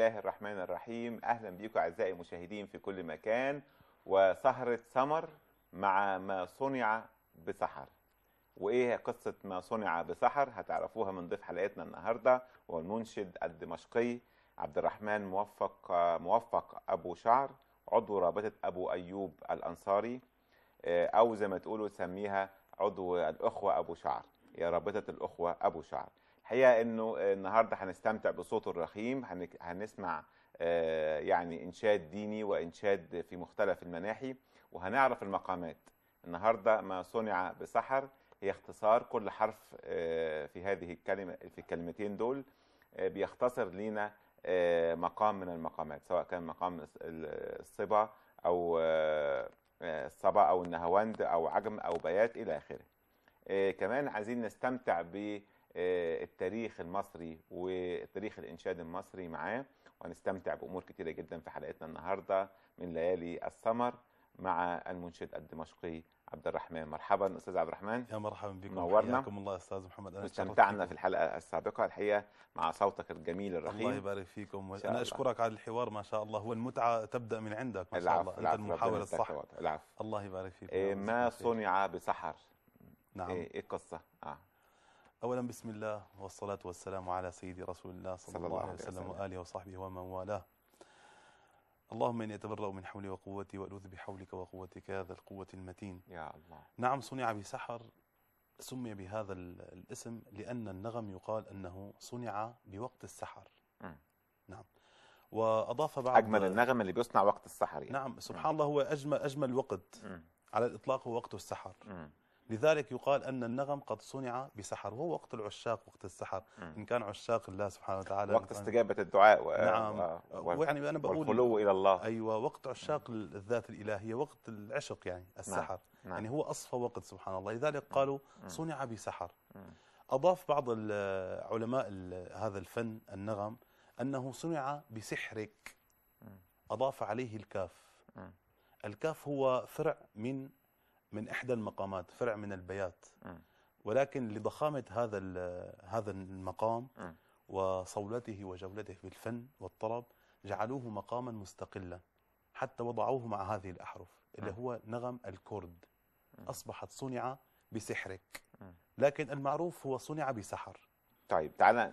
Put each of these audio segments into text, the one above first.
الله الرحمن الرحيم أهلا بيكم أعزائي المشاهدين في كل مكان وسهرة سمر مع ما صنع بسحر وإيه قصة ما صنع بسحر هتعرفوها من ضيف حلقتنا النهاردة والمنشد الدمشقي عبد الرحمن موفق موفق أبو شعر عضو رابطة أبو أيوب الأنصاري آه، أو زي ما تقولوا سميها عضو الأخوة أبو شعر يا رابطة الأخوة أبو شعر الحقيقه انه النهارده هنستمتع بصوته الرخيم هنسمع آه، يعني انشاد ديني وانشاد في مختلف المناحي وهنعرف المقامات النهارده ما صنع بسحر هي اختصار كل حرف آه، في هذه الكلمه في الكلمتين دول آه، بيختصر لينا مقام من المقامات سواء كان مقام الصبا او الصبا او النهاوند او عجم او بيات الى اخره كمان عايزين نستمتع ب آه، التاريخ المصري وتاريخ الإنشاد المصري معاه وهنستمتع بأمور كتيرة جدا في حلقتنا النهاردة من ليالي السمر مع المنشد الدمشقي عبد الرحمن مرحبا استاذ عبد الرحمن يا مرحبا بكم نورنا حياكم الله استاذ محمد انا استمتعنا في الحلقه السابقه الحقيقه مع صوتك الجميل الرحيم الله يبارك فيكم انا الله. اشكرك على الحوار ما شاء الله هو المتعه تبدا من عندك ما شاء الله العف. انت المحاور الصح العفو الله يبارك فيك إيه، ما صنع بسحر نعم ايه, إيه القصه اه أولا بسم الله والصلاة والسلام على سيدي رسول الله صلى, الله, الله عليه وسلم وآله وصحبه ومن والاه اللهم إني أتبرأ من حولي وقوتي وألوذ بحولك وقوتك ذا القوة المتين يا الله نعم صنع بسحر سمي بهذا الاسم لأن النغم يقال أنه صنع بوقت السحر م. نعم وأضاف بعض أجمل النغم اللي بيصنع وقت السحر يعني. نعم سبحان م. الله هو أجمل, أجمل وقت م. على الإطلاق هو وقت السحر م. لذلك يقال أن النغم قد صنع بسحر وهو وقت العشاق وقت السحر إن كان عشاق الله سبحانه وتعالى وقت استجابة الدعاء و... نعم و... ويعني أنا بقول والخلو إلى الله أيوة وقت عشاق الذات الإلهية وقت العشق يعني نعم، السحر نعم. يعني هو أصفى وقت سبحان الله لذلك قالوا صنع بسحر أضاف بعض علماء هذا الفن النغم أنه صنع بسحرك أضاف عليه الكاف الكاف هو فرع من من احدى المقامات فرع من البيات ولكن لضخامه هذا هذا المقام وصولته وجولته في الفن والطرب جعلوه مقاما مستقلا حتى وضعوه مع هذه الاحرف اللي هو نغم الكرد اصبحت صنع بسحرك لكن المعروف هو صنع بسحر طيب تعالى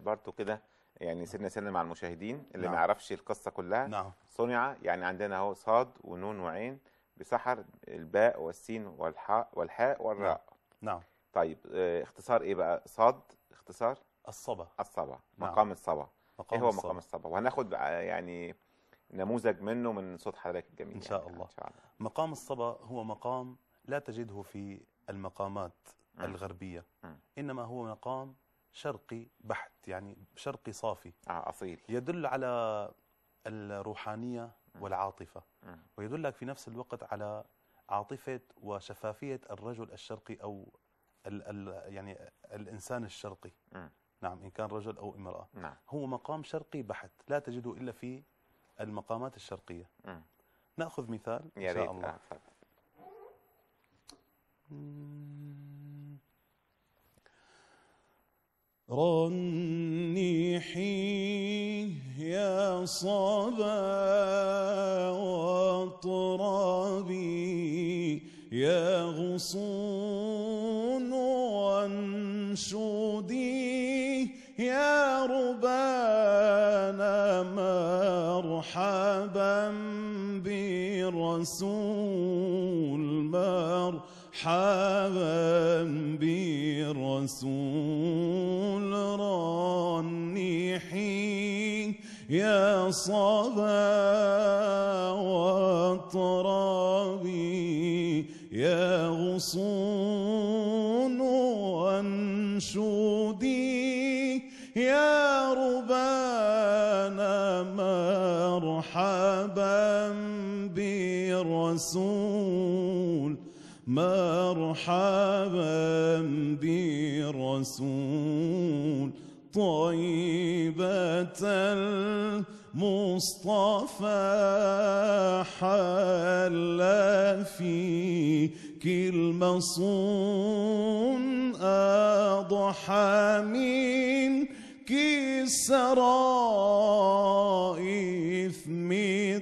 برضه كده يعني سنه سلم مع المشاهدين اللي نعم. ما يعرفش القصه كلها نعم. صنع يعني عندنا اهو صاد ونون وعين بسحر الباء والسين والحاء والحاء والراء نعم, نعم. طيب آه، اختصار ايه بقى صاد اختصار الصبا الصبا نعم. مقام الصبا مقام ايه هو الصبا. مقام الصبا وهناخد يعني نموذج منه من صوت حضرتك الجميل ان يعني شاء يعني. الله ان شاء الله مقام الصبا هو مقام لا تجده في المقامات م. الغربيه م. انما هو مقام شرقي بحت يعني شرقي صافي آه أصيل يدل على الروحانية آه. والعاطفة آه. ويدلك في نفس الوقت على عاطفة وشفافية الرجل الشرقي أو الـ الـ يعني الإنسان الشرقي آه. نعم إن كان رجل أو امرأة نعم. هو مقام شرقي بحت لا تجده إلا في المقامات الشرقية نأخذ مثال إن شاء الله يا رنيحيه يا صبا وطرابي يا غصون وانشودي يا ربانا مرحبا برسول مرحبا مرحبا برسول رنحي يا صبا وطرابي يا غصون وانشودي يا ربانا مرحبا برسول مرحبا برسول طيبة المصطفى حل فيك المصون أضحى منك إثم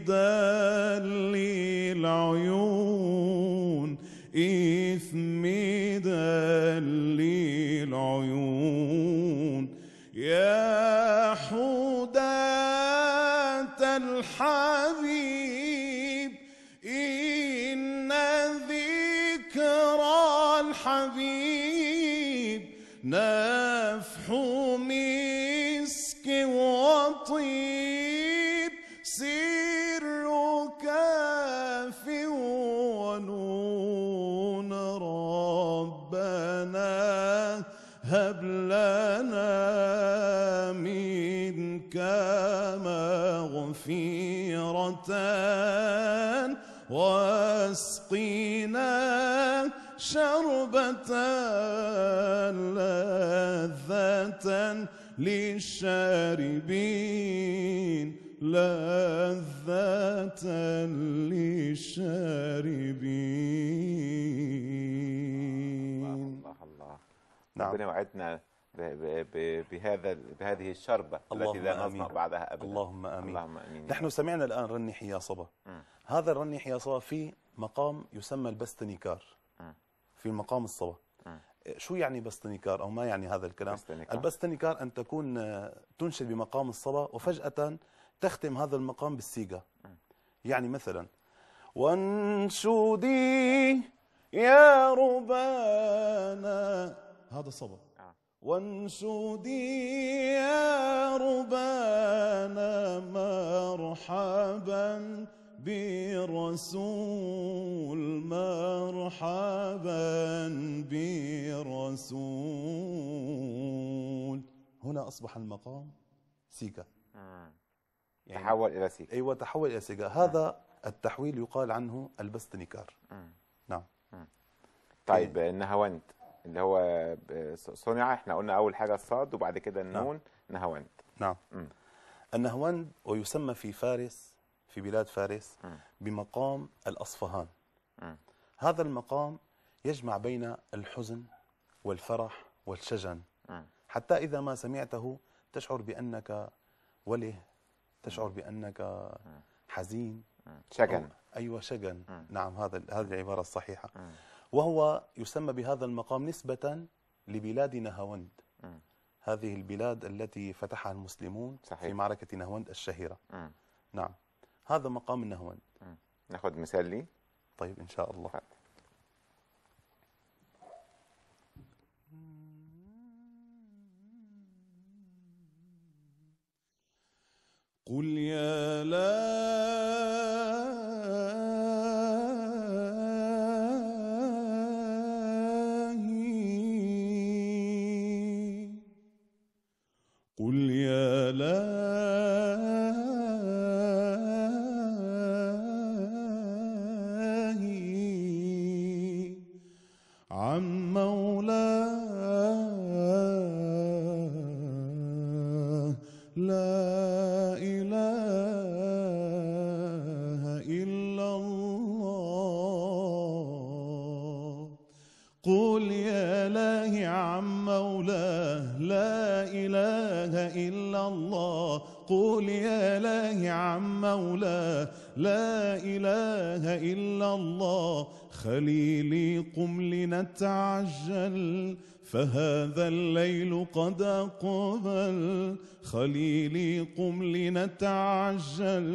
دل العيون كثيرة واسقينا شربة لذة للشاربين لذة للشاربين الله الله الله نعم. ربنا وعدنا بهذا بهذه الشربة التي لا نصنع بعدها أبدا اللهم آمين, اللهم آمين نحن سمعنا الآن رني حيا صبا هذا الرني حيا صبا في مقام يسمى البستنيكار في مقام الصبا شو يعني بستنيكار أو ما يعني هذا الكلام بستنيكار. البستنيكار أن تكون آه، تنشد بمقام الصبا وفجأة تختم هذا المقام بالسيجا يعني مثلا وانشودي يا ربانا هذا صبا وانسوا يا ربانا مرحبا برسول مرحبا برسول هنا أصبح المقام سيكا آه. يعني تحول إلى سيكا أيوة تحول إلى سيكا هذا آه. التحويل يقال عنه البست نكار آه. نعم طيب نهاوند اللي هو آه، صنع احنا قلنا اول حاجه الصاد وبعد كده نعم. النون نعم. نهواند نعم م. النهواند ويسمى في فارس في بلاد فارس م. بمقام الاصفهان م. هذا المقام يجمع بين الحزن والفرح والشجن م. حتى اذا ما سمعته تشعر بانك وله تشعر بانك حزين شجن ايوه شجن نعم هذا هذه العباره الصحيحه وهو يسمى بهذا المقام نسبة لبلاد نهاوند هذه البلاد التي فتحها المسلمون صحيح. في معركة نهاوند الشهيرة م. نعم هذا مقام نهاوند ناخذ مثال لي طيب إن شاء الله حد. قل يا لا فلا إلا الله قل يا لاهي عن مولاه لا إله إلا الله خليلي قم لنتعجل فهذا الليل قد أقبل خليلي قم لنتعجل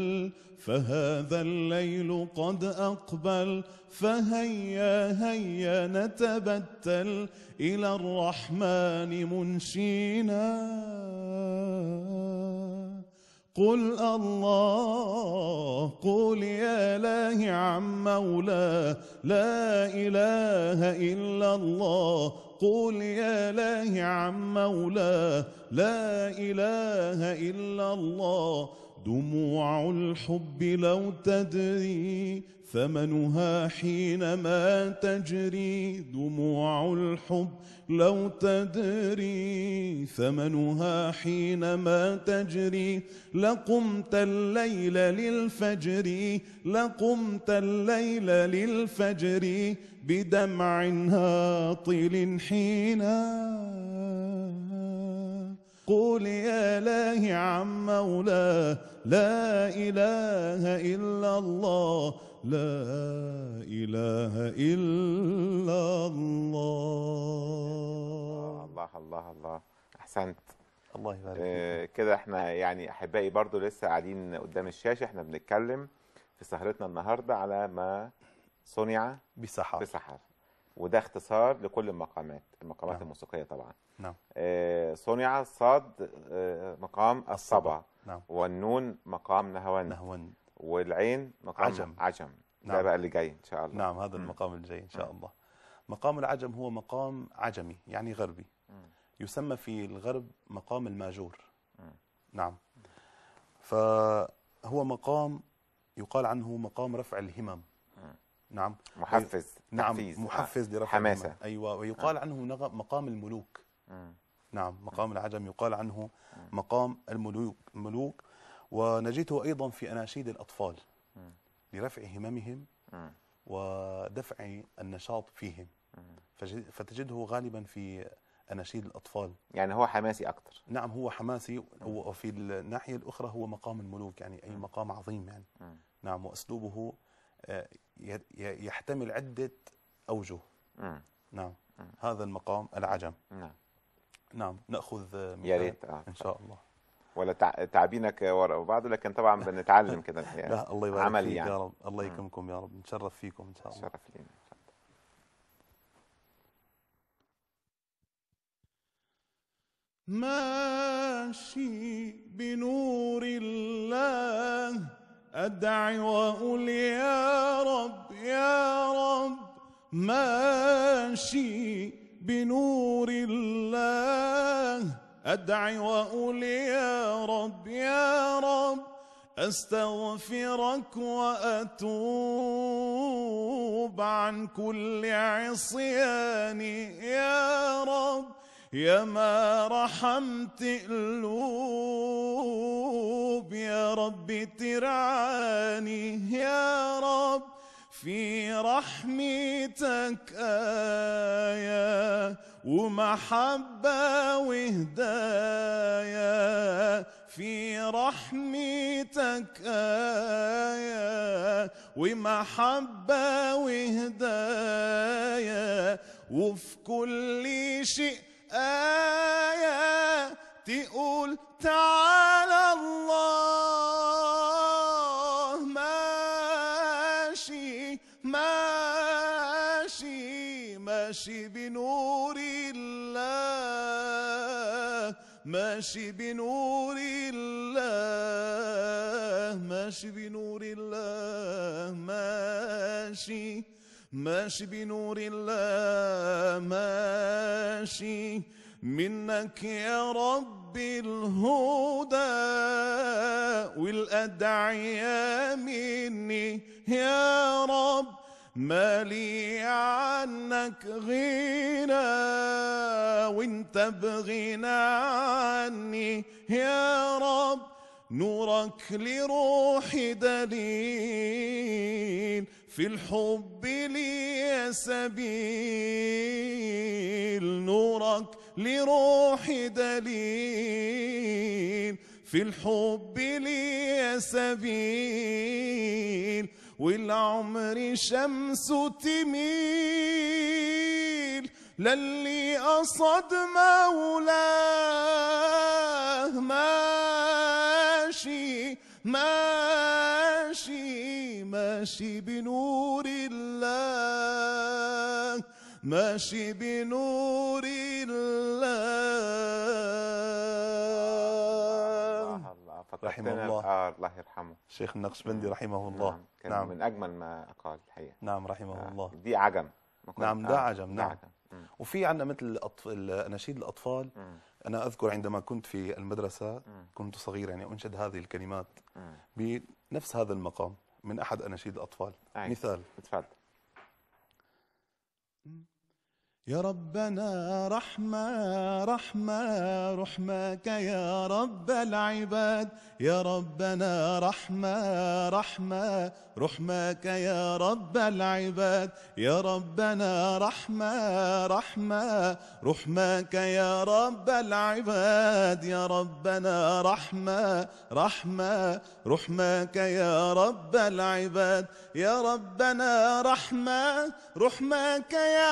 فهذا الليل قد أقبل فهيا هيا نتبتل إلى الرحمن منشينا قل الله قل يا إله عم مولاه لا إله إلا الله قل يا إله عم مولاه لا إله إلا الله دموع الحب لو تدري ثمنها حينما تجري دموع الحب لو تدري ثمنها حينما تجري لقمت الليل للفجر لقمت الليل للفجر بدمع هاطل حين قول يا لاهي عن مولاه لا إله إلا الله لا إله إلا الله الله الله الله أحسنت الله يبارك آه كده احنا يعني أحبائي برضو لسه قاعدين قدام الشاشة احنا بنتكلم في سهرتنا النهاردة على ما صنع بسحر بسحر وده اختصار لكل المقامات المقامات نعم. الموسيقية طبعا نعم. آه صنع صاد آه مقام الصبا نعم. والنون مقام نهوان نهوان والعين مقام عجم عجم نعم. ده بقى اللي جاي ان شاء الله نعم هذا المقام اللي جاي ان شاء الله مقام العجم هو مقام عجمي يعني غربي يسمى في الغرب مقام الماجور نعم فهو مقام يقال عنه مقام رفع الهمم نعم محفز نعم تحفيز. محفز لرفع حماسة ايوه ويقال عنه مقام الملوك نعم مقام العجم يقال عنه مقام الملوك الملوك ونجده أيضا في أناشيد الأطفال لرفع هممهم ودفع النشاط فيهم فتجده غالبا في أناشيد الأطفال يعني هو حماسي أكثر نعم هو حماسي وفي الناحية الأخرى هو مقام الملوك يعني أي مقام عظيم يعني نعم وأسلوبه آه، يحتمل عدة أوجه نعم هذا المقام العجم نعم نعم نأخذ آه، يا ريت آه. إن شاء الله ولا تعبينك ورا بعض لكن طبعا بنتعلم كده الحقيقه لا الله يبارك عملي فيك يعني. يا رب الله يكرمكم يا رب نتشرف فيكم ان شاء الله شرف لينا ماشي بنور الله أدعي وأقول يا رب يا رب ماشي بنور الله أدعي وأولي يا رب يا رب أستغفرك وأتوب عن كل عصياني يا رب يا ما رحمت قلوب يا رب ترعاني يا رب في رحمتك آية ومحبة وهداية في رحمتك آية ومحبة وهداية وفي كل شيء آية تقول تعالى الله ماشي ماشي ماشي بنور ماشي بنور الله ماشي بنور الله ماشي ماشي بنور الله ماشي منك يا رب الهدى والأدعية مني يا رب مالي عنك غنى وانت بغنى عني يا رب نورك لروحي دليل في الحب لي سبيل نورك لروحي دليل في الحب لي سبيل والعمر شمس تميل للي قصد مولاه ماشي ماشي ماشي بنور الله ماشي بنور الله رحمه الله آه، الله يرحمه الشيخ النقشبندي رحمه الله نعم كان نعم. من أجمل ما قال الحقيقة نعم رحمه آه. الله دي عجم نعم ده آه، عجم نعم عجم. وفي عندنا مثل أناشيد الأطفال مم. أنا أذكر عندما كنت في المدرسة كنت صغير يعني أنشد هذه الكلمات مم. بنفس هذا المقام من أحد أناشيد الأطفال عايز. مثال تفضل يا ربنا رحمة رحمة رحمك يا رب العباد يا ربنا رحمة رحمة رحمك يا رب العباد يا ربنا رحمة رحمة رحمك يا رب العباد يا ربنا رحمة رحمة رحمك يا رب العباد يا ربنا رحمة رحمك يا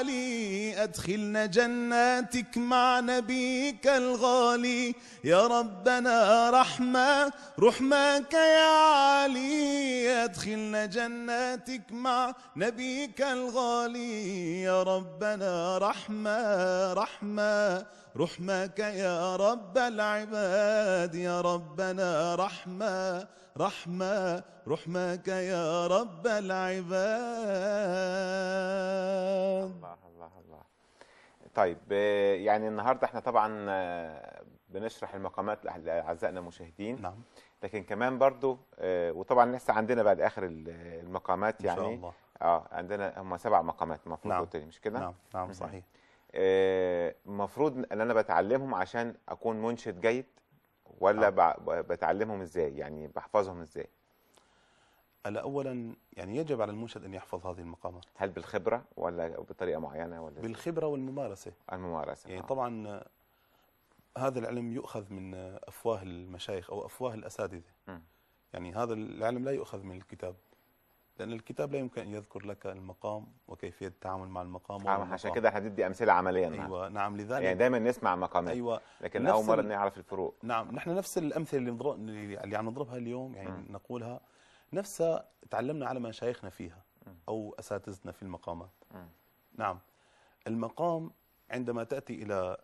علي أدخلنا جناتك مع نبيك الغالي يا ربنا رحمة رحمك يا علي أدخلنا جناتك مع نبيك الغالي يا ربنا رحمة رحمة رحمك يا رب العباد يا ربنا رحمة رحمة رحمك يا رب العباد الله. طيب يعني النهارده احنا طبعا آه، بنشرح المقامات لاعزائنا المشاهدين نعم لكن كمان برضو آه، وطبعا لسه عندنا بعد اخر المقامات يعني ان شاء يعني. الله اه عندنا هم سبع مقامات المفروض نعم. قلت مش كده؟ نعم نعم صحيح المفروض آه، ان انا بتعلمهم عشان اكون منشد جيد ولا نعم. بتعلمهم ازاي؟ يعني بحفظهم ازاي؟ ألا أولا يعني يجب على المنشد أن يحفظ هذه المقامات هل بالخبرة ولا بطريقة معينة ولا بالخبرة والممارسة الممارسة يعني آه. طبعا هذا العلم يؤخذ من أفواه المشايخ أو أفواه الأساتذة يعني هذا العلم لا يؤخذ من الكتاب لأن الكتاب لا يمكن أن يذكر لك المقام وكيفية التعامل مع المقام آه، عشان كده هتدي أمثلة عمليا آه. أيوة نعم لذلك يعني دايما نسمع مقامات أيوة لكن أول مرة نعرف الفروق نعم نحن نفس الأمثلة اللي, اللي عم نضربها اليوم يعني م. نقولها نفسها تعلمنا على مشايخنا فيها أو أساتذتنا في المقامات نعم المقام عندما تأتي إلى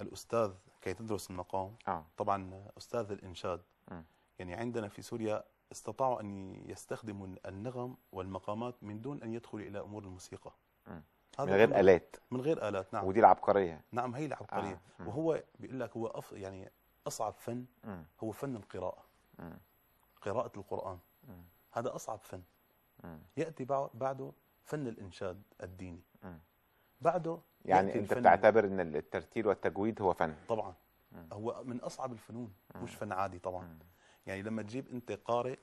الأستاذ كي تدرس المقام آه. طبعا أستاذ الإنشاد يعني عندنا في سوريا استطاعوا أن يستخدموا النغم والمقامات من دون أن يدخلوا إلى أمور الموسيقى من غير آلات من غير آلات نعم ودي العبقرية نعم هي العبقرية آه. وهو بيقول لك هو أف يعني أصعب فن م. هو فن القراءة م. قراءة القرآن هذا أصعب فن يأتي بعده فن الإنشاد الديني بعده يعني أنت بتعتبر أن الترتيل والتجويد هو فن طبعا هو من أصعب الفنون مش فن عادي طبعا يعني لما تجيب أنت قارئ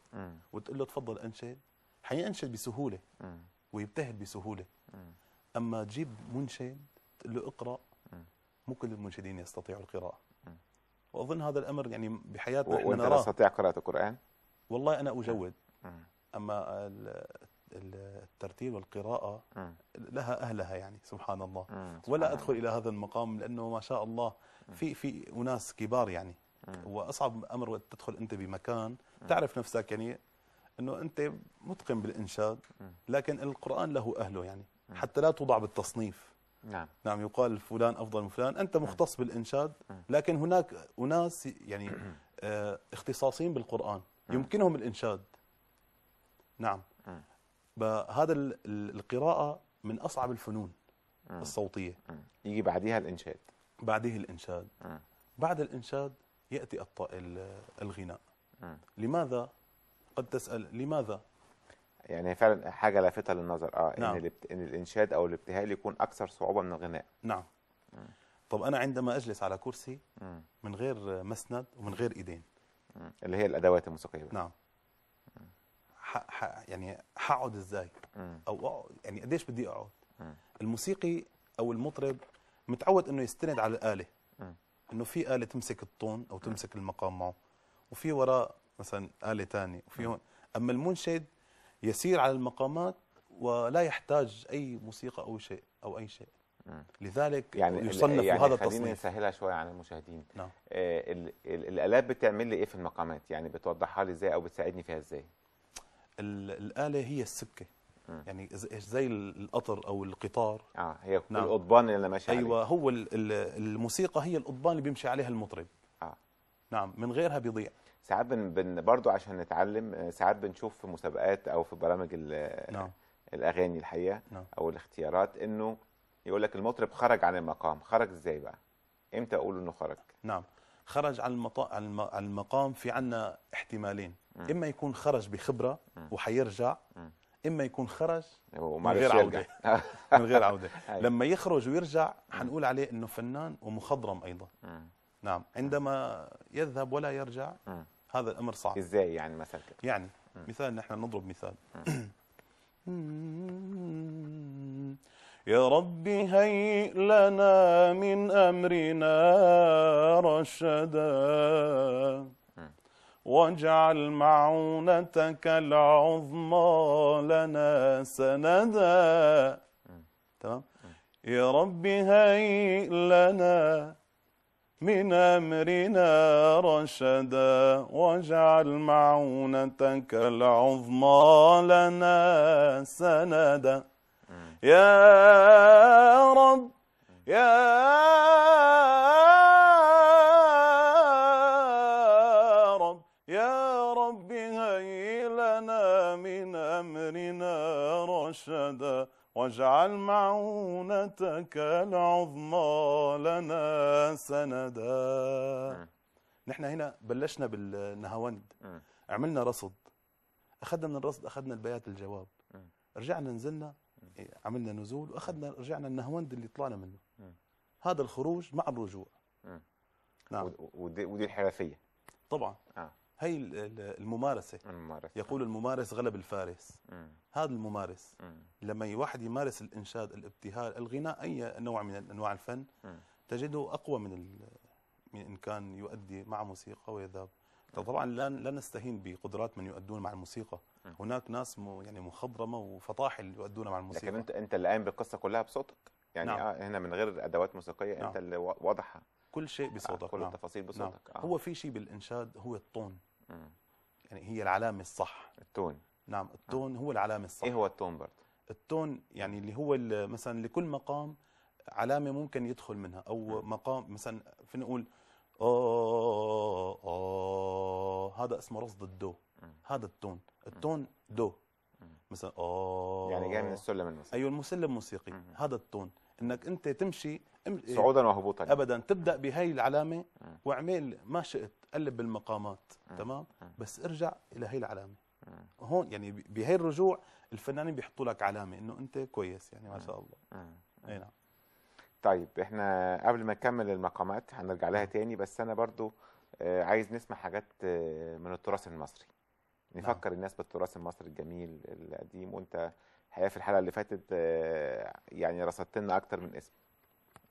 وتقول له تفضل أنشد حينشد بسهولة ويبتهل بسهولة أما تجيب منشد تقول له اقرأ مو كل المنشدين يستطيعوا القراءة وأظن هذا الأمر يعني بحياتنا وأنت تستطيع قراءة القرآن؟ والله أنا آه. أجود آه. أما الترتيل والقراءة آه. لها أهلها يعني سبحان الله ولا أدخل إلى هذا المقام لأنه ما شاء الله في في أناس كبار يعني وأصعب أمر وقت تدخل أنت بمكان تعرف نفسك يعني أنه أنت متقن بالإنشاد لكن القرآن له أهله يعني حتى لا توضع بالتصنيف نعم نعم يقال فلان أفضل من فلان أنت مختص بالإنشاد لكن هناك أناس يعني اختصاصين بالقرآن آه. يمكنهم الإنشاد نعم آه. هذا القراءة من أصعب الفنون آه. الصوتية يجي بعدها الإنشاد بعده الإنشاد بعد الإنشاد يأتي الغناء لماذا قد تسأل لماذا يعني فعلا حاجه لافته للنظر اه نعم. ان ان الانشاد او الابتهال يكون اكثر صعوبه من الغناء نعم م. طب انا عندما اجلس على كرسي م. من غير مسند ومن غير ايدين اللي هي الادوات الموسيقيه نعم ح... يعني هقعد ازاي او اقعد يعني قديش بدي اقعد الموسيقي او المطرب متعود انه يستند على الاله انه في اله تمسك الطون او تمسك المقام معه وفي وراء مثلا اله ثانيه وفي هون اما المنشد يسير على المقامات ولا يحتاج اي موسيقى او شيء او اي شيء آه. لذلك يعني يصنف يعني هذا التصنيف خلينا نسهلها شويه على المشاهدين نعم. آه الالات بتعمل لي ايه في المقامات يعني بتوضحها لي ازاي او بتساعدني فيها ازاي الاله هي السكه م. يعني زي القطر او القطار اه هي نعم. القضبان اللي انا ماشي ايوه عليه. هو الموسيقى هي القضبان اللي بيمشي عليها المطرب اه نعم من غيرها بيضيع ساعات بن, بن برضو عشان نتعلم آه، ساعات بنشوف في مسابقات او في برامج نعم. الاغاني الحقيقه نعم. او الاختيارات انه يقول لك المطرب خرج عن المقام خرج ازاي بقى امتى اقول انه خرج نعم خرج عن, المط... عن المقام في عنا احتمالين م. اما يكون خرج بخبره م. وحيرجع م. اما يكون خرج من غير عوده من غير عوده لما يخرج ويرجع حنقول عليه انه فنان ومخضرم ايضا نعم عندما يذهب ولا يرجع هذا الامر صعب ازاي يعني مثلا يعني مثال نحن نضرب مثال يا رب هيئ لنا من أمرنا رشدا واجعل معونتك العظمى لنا سندا تمام يا رب هيئ لنا من أمرنا رشدا واجعل معونتك العظمى لنا سندا يا رب يا رب يا رب هيئ لنا من أمرنا رشدا واجعل معونتك العظمى لنا سندا نحن هنا بلشنا بالنهاوند عملنا رصد أخذنا من الرصد أخذنا البيات الجواب رجعنا نزلنا عملنا نزول واخذنا رجعنا النهوند اللي طلعنا منه مم. هذا الخروج مع الرجوع مم. نعم ودي, ودي الحرفيه طبعا آه. هي الممارسه الممارسة يقول الممارس غلب الفارس مم. هذا الممارس مم. لما واحد يمارس الانشاد الابتهال الغناء اي نوع من انواع الفن مم. تجده اقوى من من ان كان يؤدي مع موسيقى ويذهب طبعا لا لا نستهين بقدرات من يؤدون مع الموسيقى هناك ناس يعني مخضرمه وفطاحل يؤدون مع الموسيقى لكن انت انت اللي قايم بالقصه كلها بصوتك يعني نعم. آه هنا من غير ادوات موسيقيه نعم. انت اللي واضحه كل شيء بصوتك آه كل نعم. التفاصيل نعم. بصوتك نعم. آه. هو في شيء بالانشاد هو الطون مم. يعني هي العلامه الصح التون نعم آه. التون آه. هو العلامه الصح ايه هو التون برضه التون يعني اللي هو مثلا لكل مقام علامه ممكن يدخل منها او مقام مثلا فنقول او او هذا اسمه رصد الدو هذا التون التون دو مثلا او يعني جاي من السلم الموسيقي أيوه المسلم الموسيقي هذا التون انك انت تمشي صعودا وهبوطا ابدا تبدا بهي العلامه واعمل ما شئت قلب بالمقامات تمام بس ارجع الى هي العلامه هون يعني بهي الرجوع الفنانين بيحطوا لك علامه انه انت كويس يعني ما شاء الله اي نعم طيب احنا قبل ما نكمل المقامات هنرجع لها تاني بس انا برضو آه، عايز نسمع حاجات آه، من التراث المصري نعم. نفكر نعم. الناس بالتراث المصري الجميل القديم وانت الحقيقه في الحلقه اللي فاتت آه، يعني رصدت لنا اكتر من اسم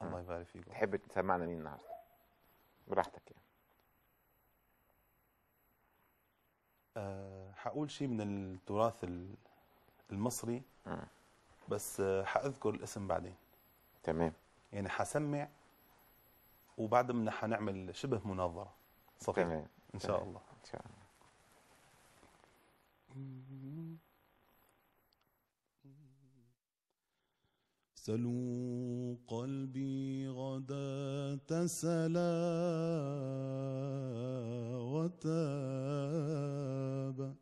الله يبارك فيك تحب تسمعنا مين النهارده براحتك يعني أه هقول شيء من التراث المصري بس هأذكر الاسم بعدين تمام يعني حسمع وبعد منها حنعمل شبه مناظره صحيح تمام ان شاء تمام. الله ان شاء الله سلوا قلبي غدا تسلا وتاب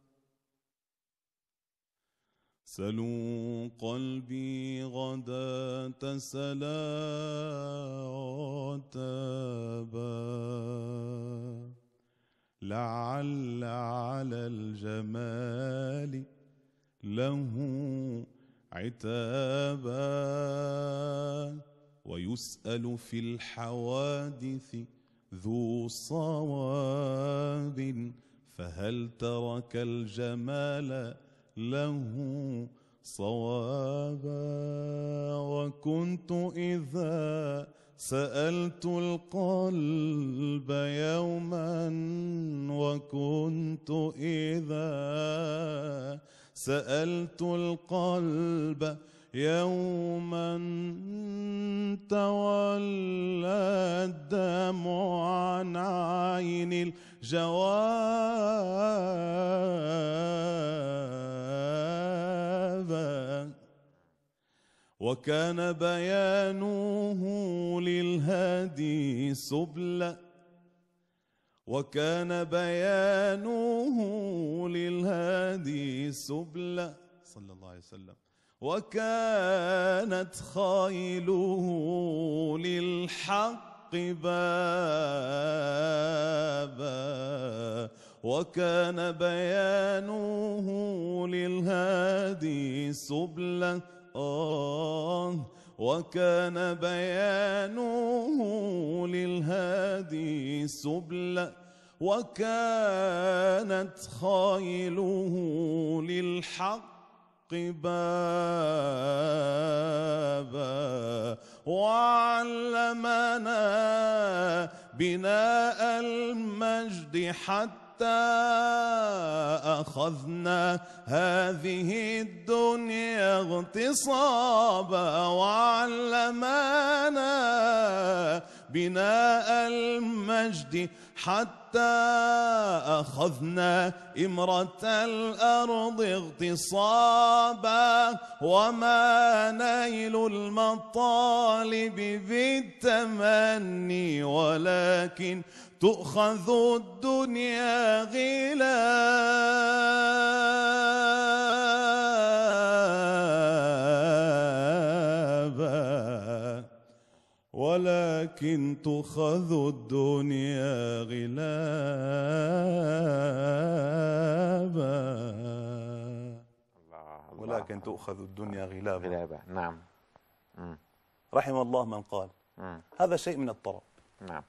سلوا قلبي غدا تسلا سلاتبا لعل على الجمال له عتابا ويسأل في الحوادث ذو صواب فهل ترك الجمال له صوابا وكنت إذا سألت القلب يوما وكنت إذا سألت القلب يوما تولى الدمع عن عين الجواب وكان بيانه للهادي سبلاً وكان بيانه للهادي سبلا صلى الله عليه وسلم وكانت خيله للحق بابا وكان بيانه للهادي سبلا آه وكان بيانه للهادي سبلا وكانت خيله للحق قبابا وعلمنا بناء المجد حتى أخذنا هذه الدنيا اغتصابا وعلمنا بناء المجد حتى أخذنا إمرة الأرض اغتصابا وما نيل المطالب بالتمني ولكن تؤخذ الدنيا غلاً ولكن تؤخذ الدنيا غلابا ولكن تؤخذ الدنيا غلابا غلابا نعم رحم الله من قال هذا شيء من الطرب نعم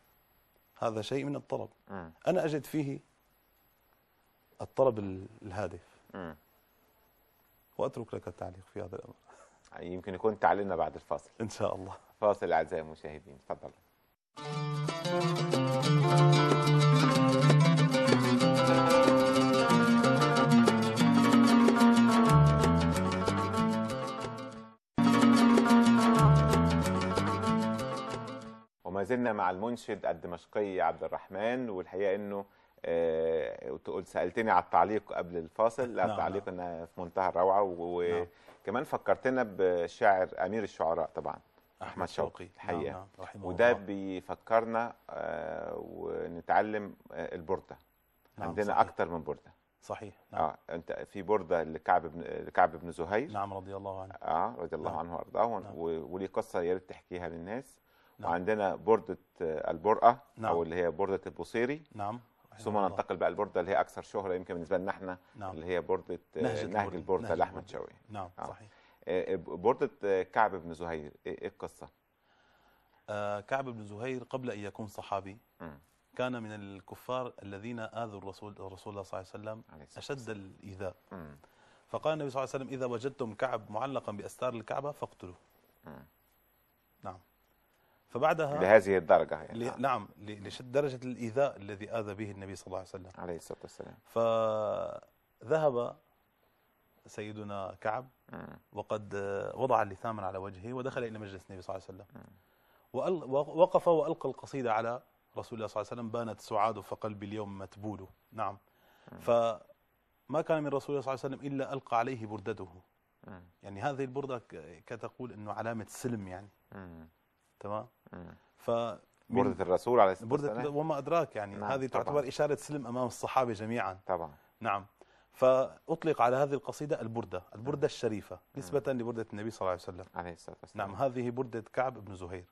هذا شيء من الطرب أنا أجد فيه الطرب الهادف وأترك لك التعليق في هذا الأمر يمكن يكون تعليقنا بعد الفاصل إن شاء الله فاصل اعزائي المشاهدين تفضل وما زلنا مع المنشد الدمشقي عبد الرحمن والحقيقه انه آه، تقول سالتني على التعليق قبل الفاصل لا نعم، التعليق نعم. انه في منتهى الروعه نعم. وكمان فكرتنا بشاعر امير الشعراء طبعا احمد شوقي الحقيقه نعم نعم. وده الله. بيفكرنا آه، ونتعلم آه، البرده البورده نعم عندنا صحيح. اكتر من بورده صحيح نعم. اه انت في بورده لكعب بن لكعب بن زهير نعم رضي الله عنه اه رضي الله نعم. عنه وارضاه نعم. وليه قصه يا ريت تحكيها للناس نعم. وعندنا بورده آه، البرقه نعم. او اللي هي بورده البصيري نعم ثم ننتقل بقى البورده اللي هي اكثر شهره يمكن بالنسبه لنا احنا نعم. اللي هي بورده نهج, نهج البورده, لاحمد شوقي نعم آه. صحيح آه، آه، بورطة آه، كعب بن زهير ايه, إيه القصه كعب بن زهير قبل ان يكون صحابي كان من الكفار الذين اذوا الرسول رسول الله صلى الله عليه وسلم اشد الايذاء فقال النبي صلى الله عليه وسلم اذا وجدتم كعب معلقا باستار الكعبه فاقتلوه نعم فبعدها لهذه الدرجة يعني نعم لشد درجة الإيذاء الذي آذى به النبي صلى الله عليه وسلم عليه الصلاة والسلام فذهب سيدنا كعب وقد آه، وضع اللثام على وجهه ودخل إلى مجلس النبي صلى الله عليه وسلم وقف وألقى القصيدة على رسول الله صلى الله عليه وسلم بانت سعاد فقلبي اليوم متبول نعم فما كان من رسول الله صلى الله عليه وسلم إلا ألقى عليه بردته يعني هذه البردة كتقول أنه علامة سلم يعني تمام ف بردة الرسول عليه الصلاة والسلام بردة وما أدراك يعني نعم هذه تعتبر إشارة سلم أمام الصحابة جميعا طبعا نعم فأطلق على هذه القصيدة البردة البردة الشريفة نسبة لبردة النبي صلى الله عليه وسلم عليه الصلاة والسلام نعم هذه بردة كعب بن زهير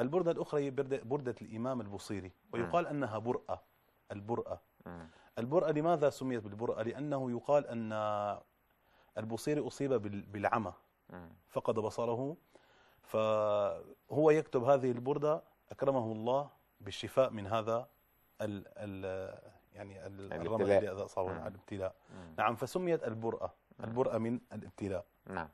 البردة الأخرى هي بردة الإمام البصيري ويقال أنها برأة البرأة البرأة لماذا سميت بالبرأة لأنه يقال أن البصيري أصيب بالعمى فقد بصره فهو يكتب هذه البردة أكرمه الله بالشفاء من هذا ال ال يعني, يعني الرمل اللي أصابه نعم الابتلاء نعم فسميت البرأة البرأة من الابتلاء نعم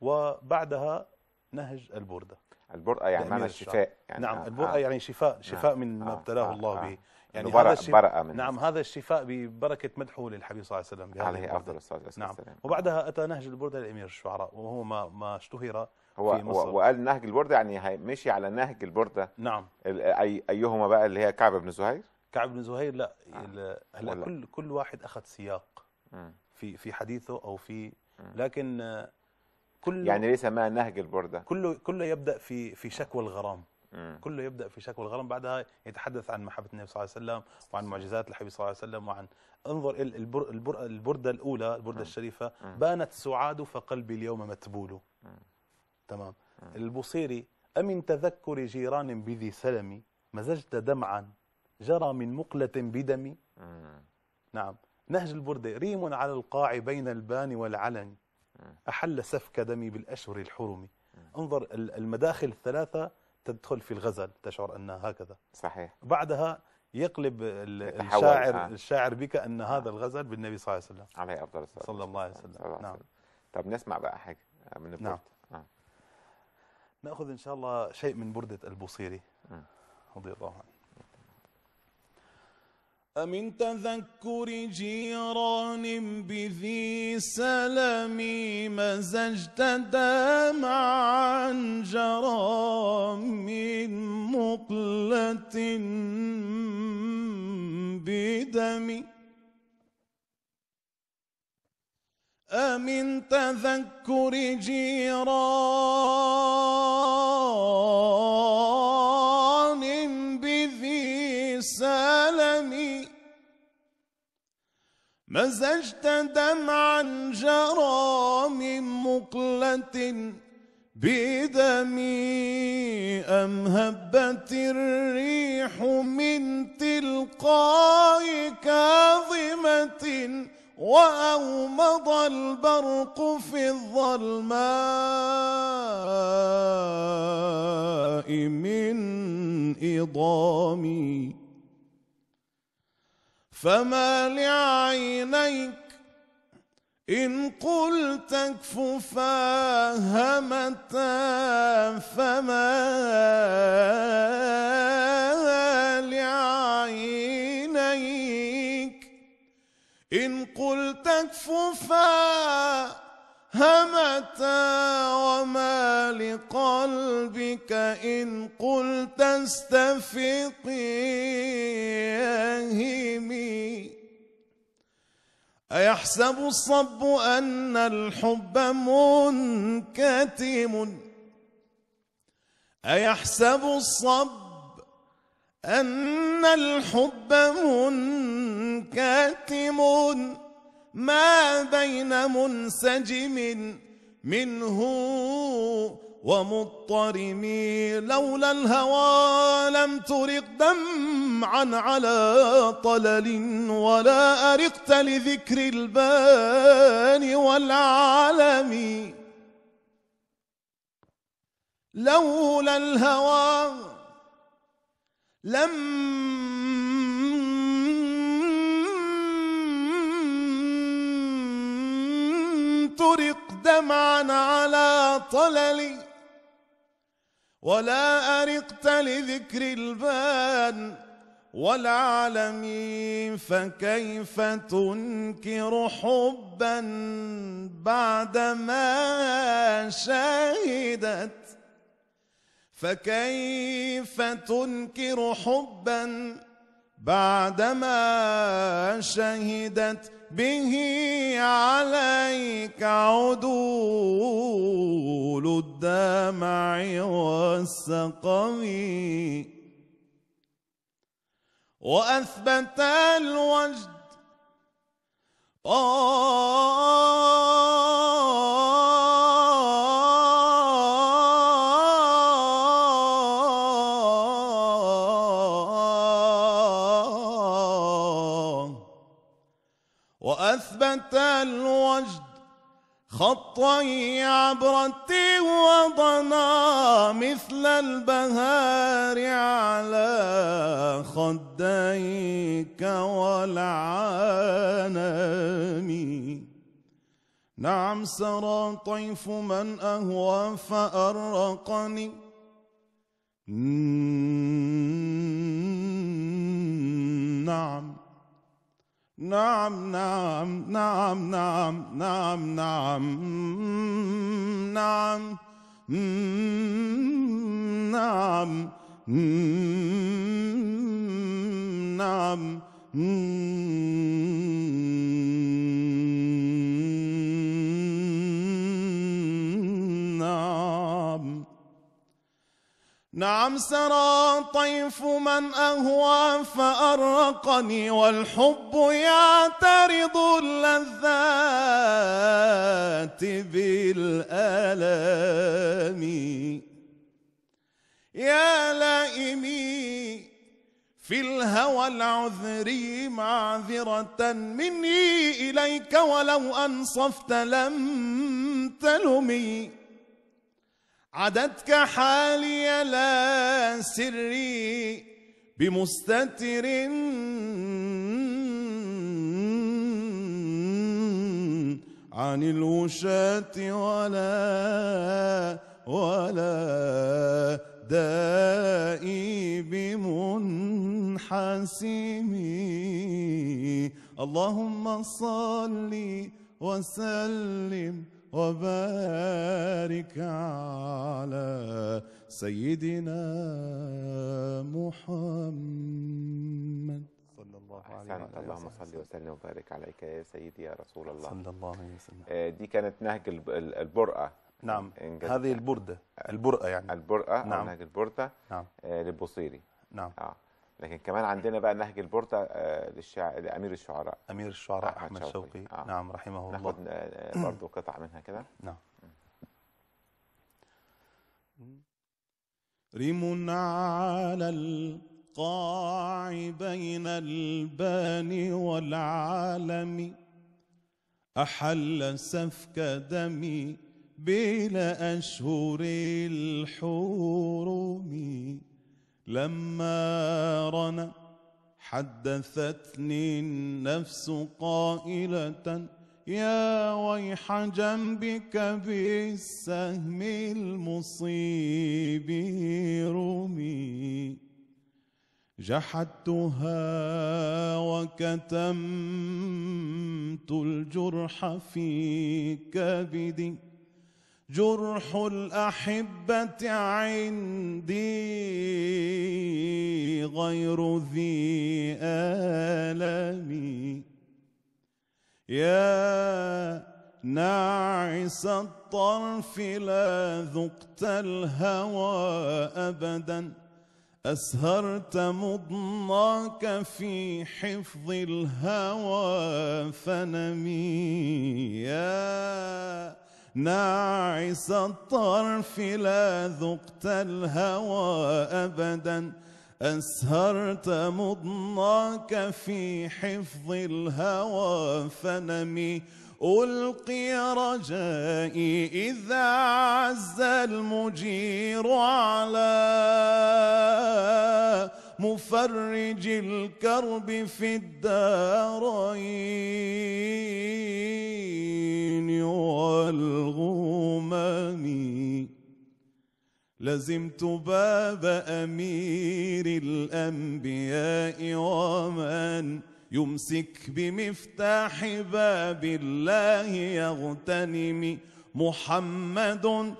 وبعدها نهج البردة البرأة يعني معنى الشفاء يعني نعم آه البرأة آه يعني شفاء نعم. شفاء آه من ما آه، ابتلاه آه الله آه به يعني برأ هذا برأ من نعم هذا الشفاء ببركة مدحه للحبيب صلى الله عليه وسلم عليه أفضل الصلاة والسلام نعم وبعدها أتى نهج البردة لأمير الشعراء وهو ما ما اشتهر هو في مصر وقال نهج البردة يعني مشي على نهج البردة نعم أي أيهما بقى اللي هي كعب بن زهير كعب بن زهير لا آه. هلا كل كل واحد اخذ سياق في في حديثه او في لكن آه، كله يعني ليس ما نهج البرده كله كله يبدا في في شكوى الغرام كله يبدا في شكوى الغرام بعدها يتحدث عن محبه النبي صلى الله عليه وسلم وعن معجزات الحبيب صلى الله عليه وسلم وعن انظر البر البر البرده الاولى البرده مم. الشريفه بانت سعاد فقلبي اليوم متبول تمام البوصيري امن تذكر جيران بذي سلم مزجت دمعا جرى من مقلة بدمي نعم نهج البردة ريم على القاع بين البان والعلن أحل سفك دمي بالأشهر الحرم انظر المداخل الثلاثة تدخل في الغزل تشعر أنها هكذا صحيح بعدها يقلب الشاعر آه. الشاعر بك أن آه. هذا الغزل بالنبي صلى الله عليه وسلم عليه أفضل الصلاة صلى الله عليه وسلم نعم طب نسمع بقى حاجة من البردة نعم. آه. نأخذ إن شاء الله شيء من بردة البصيري رضي الله عنه أمن تذكر جيران بذي سلم مزجت دمعا جرى من مقلة بدم أمن تذكر جيران مزجت دمعا جرى من مقلة بدمي أم هبت الريح من تلقاء كاظمة وأومض البرق في الظلماء من إضامي فما لعينيك إن قلت كففا همتا فما لعينيك إن قلت اكففا همتا وما لقلبك إن قلت استفقي منكتم أيحسب الصب أن الحب منكتم أيحسب الصب أن الحب منكتم ما بين منسجم منه ومضطرم لولا الهوى لم ترق دمعا على طلل ولا أرقت لذكر البان والعلم لولا الهوى لم ترق دمعا على طللي ولا أرقت لذكر البان والعالمين فكيف تنكر حبا بعدما شهدت فكيف تنكر حبا بعدما شهدت به عليك عدول الدمع والسقم وأثبت الوجد آه خطي عبرتي وضنا مثل البهار على خديك والعنان نعم سرى طيف من أهوى فأرقني نعم نعم نعم نعم نعم نعم نعم نعم نعم نعم نعم نعم سرى طيف من أهوى فأرقني والحب يعترض اللذات بالآلام يا لائمي في الهوى العذري معذرة مني إليك ولو أنصفت لم تلمي عدتك حالي لا سري بمستتر عن الوشاة ولا ولا دائي بمنحسم اللهم صل وسلم وبارك على سيدنا محمد صلى الله عليه وسلم اللهم صل وسلم وبارك عليك يا سيدي يا رسول الله صلى الله عليه وسلم آه، دي كانت نهج البرقه نعم هذه البرده البرقه يعني البرقه نعم نهج البرده نعم آه، للبوصيري نعم آه. لكن كمان عندنا بقى نهج البورتا آه، للشع... لامير الشعراء امير الشعراء احمد شوقي آه. نعم رحمه الله ناخد آه، آه، برضه قطعه منها كده نعم ريم على القاع بين البان والعالم أحل سفك دمي بلا أشهر الحرم لما رنا حدثتني النفس قائلة يا ويح جنبك بالسهم المصيب رمي جحدتها وكتمت الجرح في كبدي جرح الأحبة عندي غير ذي آلام يا ناعس الطرف لا ذقت الهوى أبدا أسهرت مضناك في حفظ الهوى فنمي يا ناعس الطرف لا ذقت الهوى أبدا أسهرت مضناك في حفظ الهوى فنمي ألقي رجائي إذا عز المجير على مفرج الكرب في الدارين والغمم لزمت باب أمير الأنبياء ومن يمسك بمفتاح باب الله يغتنم محمد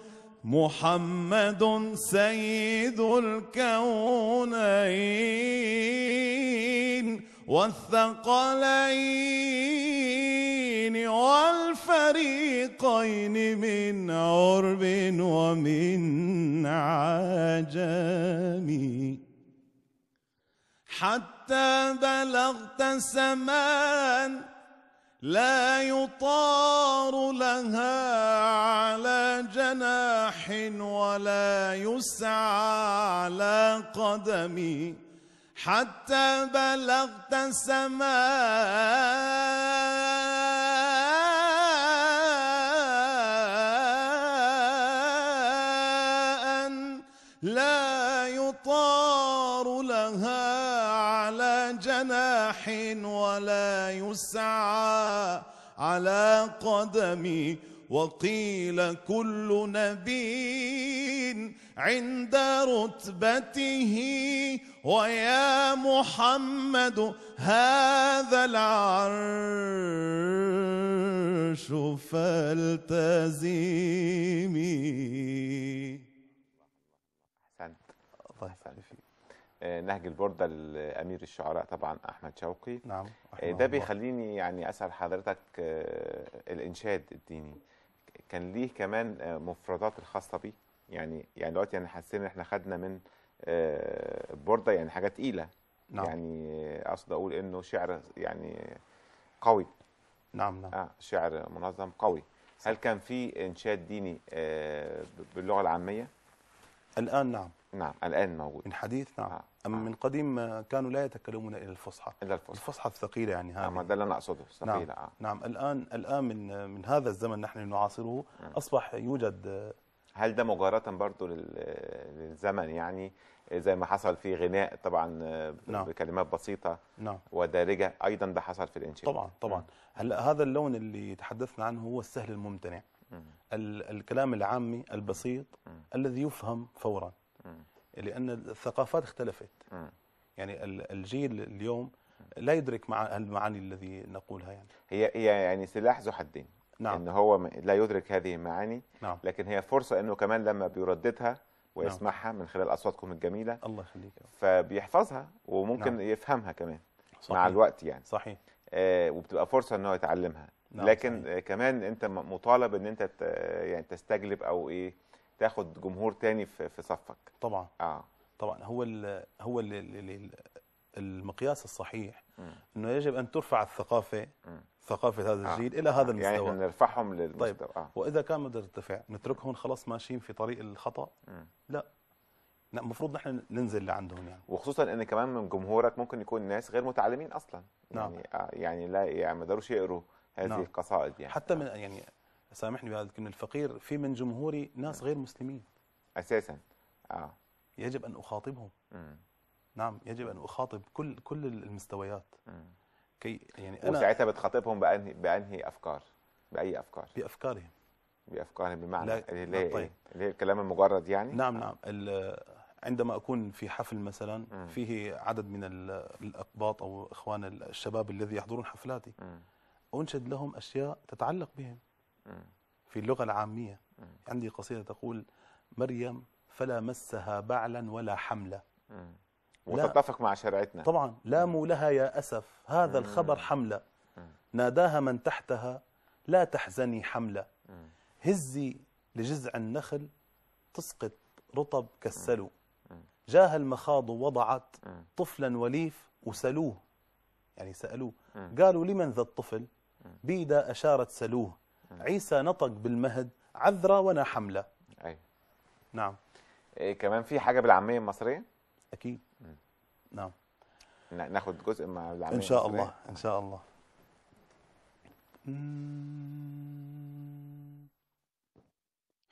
محمد سيد الكونين والثقلين والفريقين من عرب ومن عجم حتى بلغت سمان لا يطار لها على جناح ولا يسعى على قدم حتى بلغت السماء ولا يسعى على قدمي وقيل كل نبي عند رتبته ويا محمد هذا العرش فالتزمي نهج البورده لامير الشعراء طبعا احمد شوقي نعم أحمد إيه، ده بيخليني يعني اسال حضرتك آه، الانشاد الديني كان ليه كمان آه، مفردات الخاصه بيه يعني يعني دلوقتي يعني حسينا ان احنا خدنا من البورده آه، يعني حاجه تقيله نعم. يعني اقصد اقول انه شعر يعني قوي نعم نعم آه شعر منظم قوي هل كان في انشاد ديني باللغه العاميه الان نعم نعم الآن موجود من حديث نعم, نعم. أما نعم. من قديم كانوا لا يتكلمون إلا الفصحى إلا الفصحى الفصحى الثقيلة يعني هذه نعم هذا اللي أنا أقصده نعم. آه. نعم الآن الآن من من هذا الزمن نحن نعاصره نعم. أصبح يوجد هل ده مجارة برضه للزمن يعني زي ما حصل في غناء طبعا نعم. بكلمات بسيطة نعم. ودارجة أيضا ده حصل في الإنشاء طبعا طبعا هلا هذا اللون اللي تحدثنا عنه هو السهل الممتنع الكلام العامي البسيط الذي يفهم فورا لان الثقافات اختلفت يعني الجيل اليوم لا يدرك مع المعاني الذي نقولها يعني هي هي يعني سلاح ذو حدين نعم ان هو لا يدرك هذه المعاني نعم. لكن هي فرصه انه كمان لما بيرددها ويسمعها نعم. من خلال اصواتكم الجميله الله يخليك فبيحفظها وممكن نعم. يفهمها كمان صحيح. مع الوقت يعني صحيح آه وبتبقى فرصه ان هو يتعلمها نعم لكن صحيح. كمان انت مطالب ان انت يعني تستجلب او ايه تاخد جمهور تاني في في صفك طبعا اه طبعا هو ال هو ال ال المقياس الصحيح م. انه يجب ان ترفع الثقافه م. ثقافه هذا آه. الجيل آه. الى هذا آه. يعني المستوى يعني نرفعهم للمستوى طيب. آه. واذا كان ما ترتفع نتركهم خلاص ماشيين في طريق الخطا م. لا المفروض نحن ننزل لعندهم يعني وخصوصا ان كمان من جمهورك ممكن يكون ناس غير متعلمين اصلا نعم. يعني آه يعني لا يعني ما قدروش يقروا هذه نعم. القصائد يعني حتى من يعني سامحني بهذا الكلمه الفقير في من جمهوري ناس نعم. غير مسلمين اساسا اه يجب ان اخاطبهم مم. نعم يجب ان اخاطب كل كل المستويات مم. كي يعني انا وساعتها بتخاطبهم بانهي بانهي افكار باي افكار بافكارهم بافكارهم بمعنى لا اللي هي إيه؟ طيب. اللي هي الكلام المجرد يعني نعم نعم عندما اكون في حفل مثلا مم. فيه عدد من الاقباط او اخوان الشباب الذي يحضرون حفلاتي مم. انشد لهم اشياء تتعلق بهم في اللغة العامية عندي قصيدة تقول مريم فلا مسها بعلا ولا حملة وتتفق مع شريعتنا طبعا لاموا لها يا أسف هذا الخبر حملة ناداها من تحتها لا تحزني حملة هزي لجذع النخل تسقط رطب كالسلو جاه المخاض وضعت طفلا وليف وسلوه يعني سألوه قالوا لمن ذا الطفل بيدا أشارت سلوه آه. عيسى نطق بالمهد عذرا ولا حملة أي. نعم إيه كمان في حاجة بالعامية المصرية أكيد نعم ناخد جزء مع العامية إن شاء الله إن شاء الله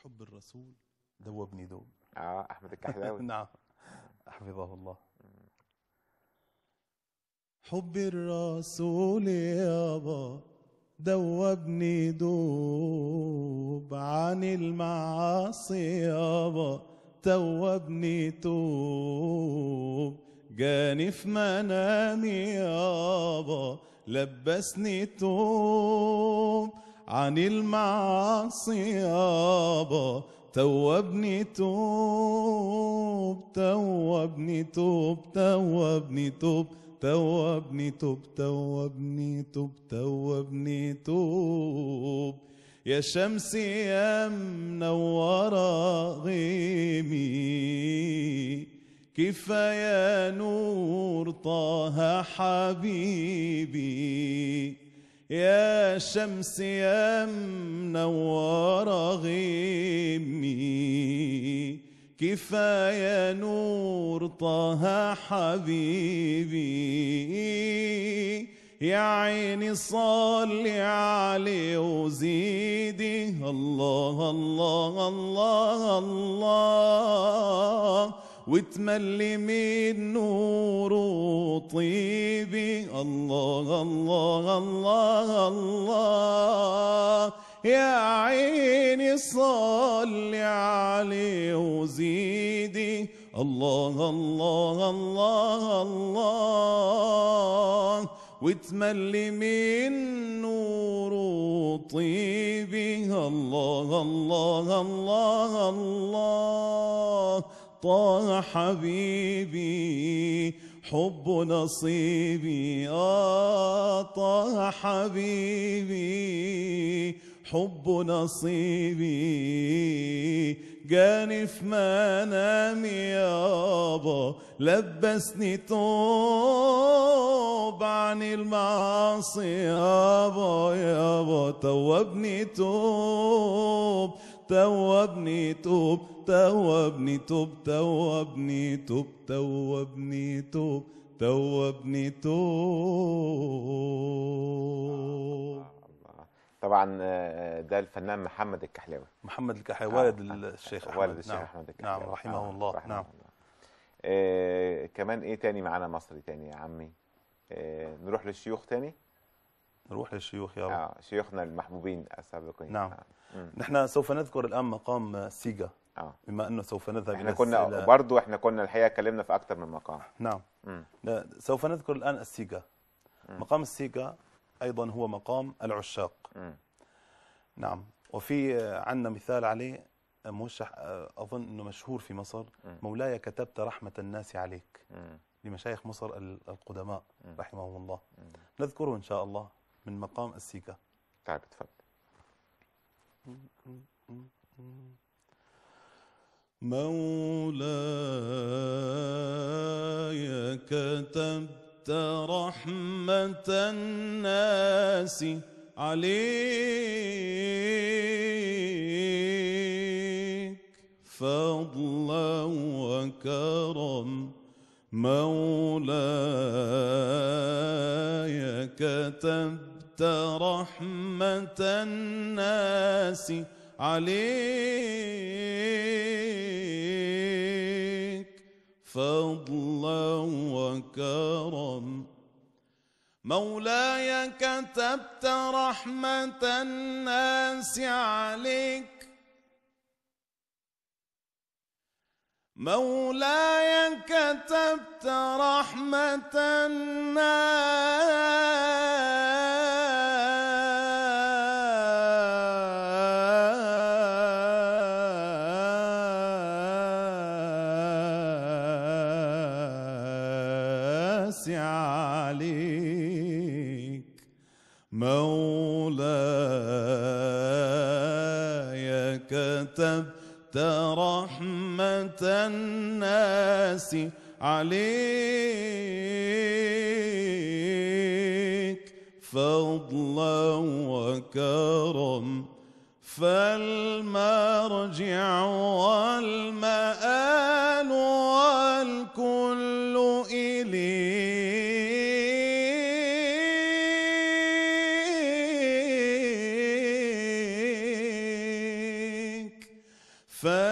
حب الرسول دوبني دوب اه احمد الكحلاوي نعم حفظه الله حب الرسول يابا دوبني دوب عن المعاصي يابا توبني توب جاني في منامي يابا لبسني توب عن المعاصي يابا توبني توب توبني توب توبني توب, توبني توب توبني توب توبني توب توبني توب يا شمس يا منورة غيمي كيف يا نور طه حبيبي يا شمس يا منورة غيمي كفاية نور طه حبيبي يا عيني صلي عليه وزيدي الله الله الله الله وتملي من نوره طيبي الله الله الله الله, الله يا عيني صل عليه وزيدي الله الله الله الله وتملي من نوره طيبي الله الله الله الله طه حبيبي حب نصيبي آه طه حبيبي حب نصيبي جاني في منامي يابا لبسني توب عن المعاصي يابا يابا توبني توب توبني توب توبني توب توبني توب توبني توب توبني توب طبعا آه، ده الفنان محمد الكحلاوي محمد آه، الكحلاوي والد الشيخ احمد والد الشيخ نعم. احمد نعم، الكحلاوي نعم رحمه آه، الله رحمه نعم الله. آه كمان ايه تاني معانا مصري تاني يا عمي آه نروح للشيوخ تاني نروح للشيوخ يا رب آه شيوخنا المحبوبين السابقين نعم آه. نحن سوف نذكر الان مقام سيجا آه. بما انه سوف نذهب احنا كنا برضه احنا كنا الحقيقه اتكلمنا في اكثر من مقام نعم سوف نذكر الان السيجا مقام السيجا أيضا هو مقام العشاق م. نعم وفي عندنا مثال عليه موشح أظن أنه مشهور في مصر م. مولاي كتبت رحمة الناس عليك م. لمشايخ مصر القدماء رحمهم الله نذكره إن شاء الله من مقام السيكا تعال تفضل مولاي كتبت أنت رحمة الناس عليك فضلا وكرم مولاي كتبت رحمة الناس عليك فضلا وكرم مولاي كتبت رحمة الناس عليك مولاي كتبت رحمة الناس الناس عليك فضلا وكرم فالمرجع والمآب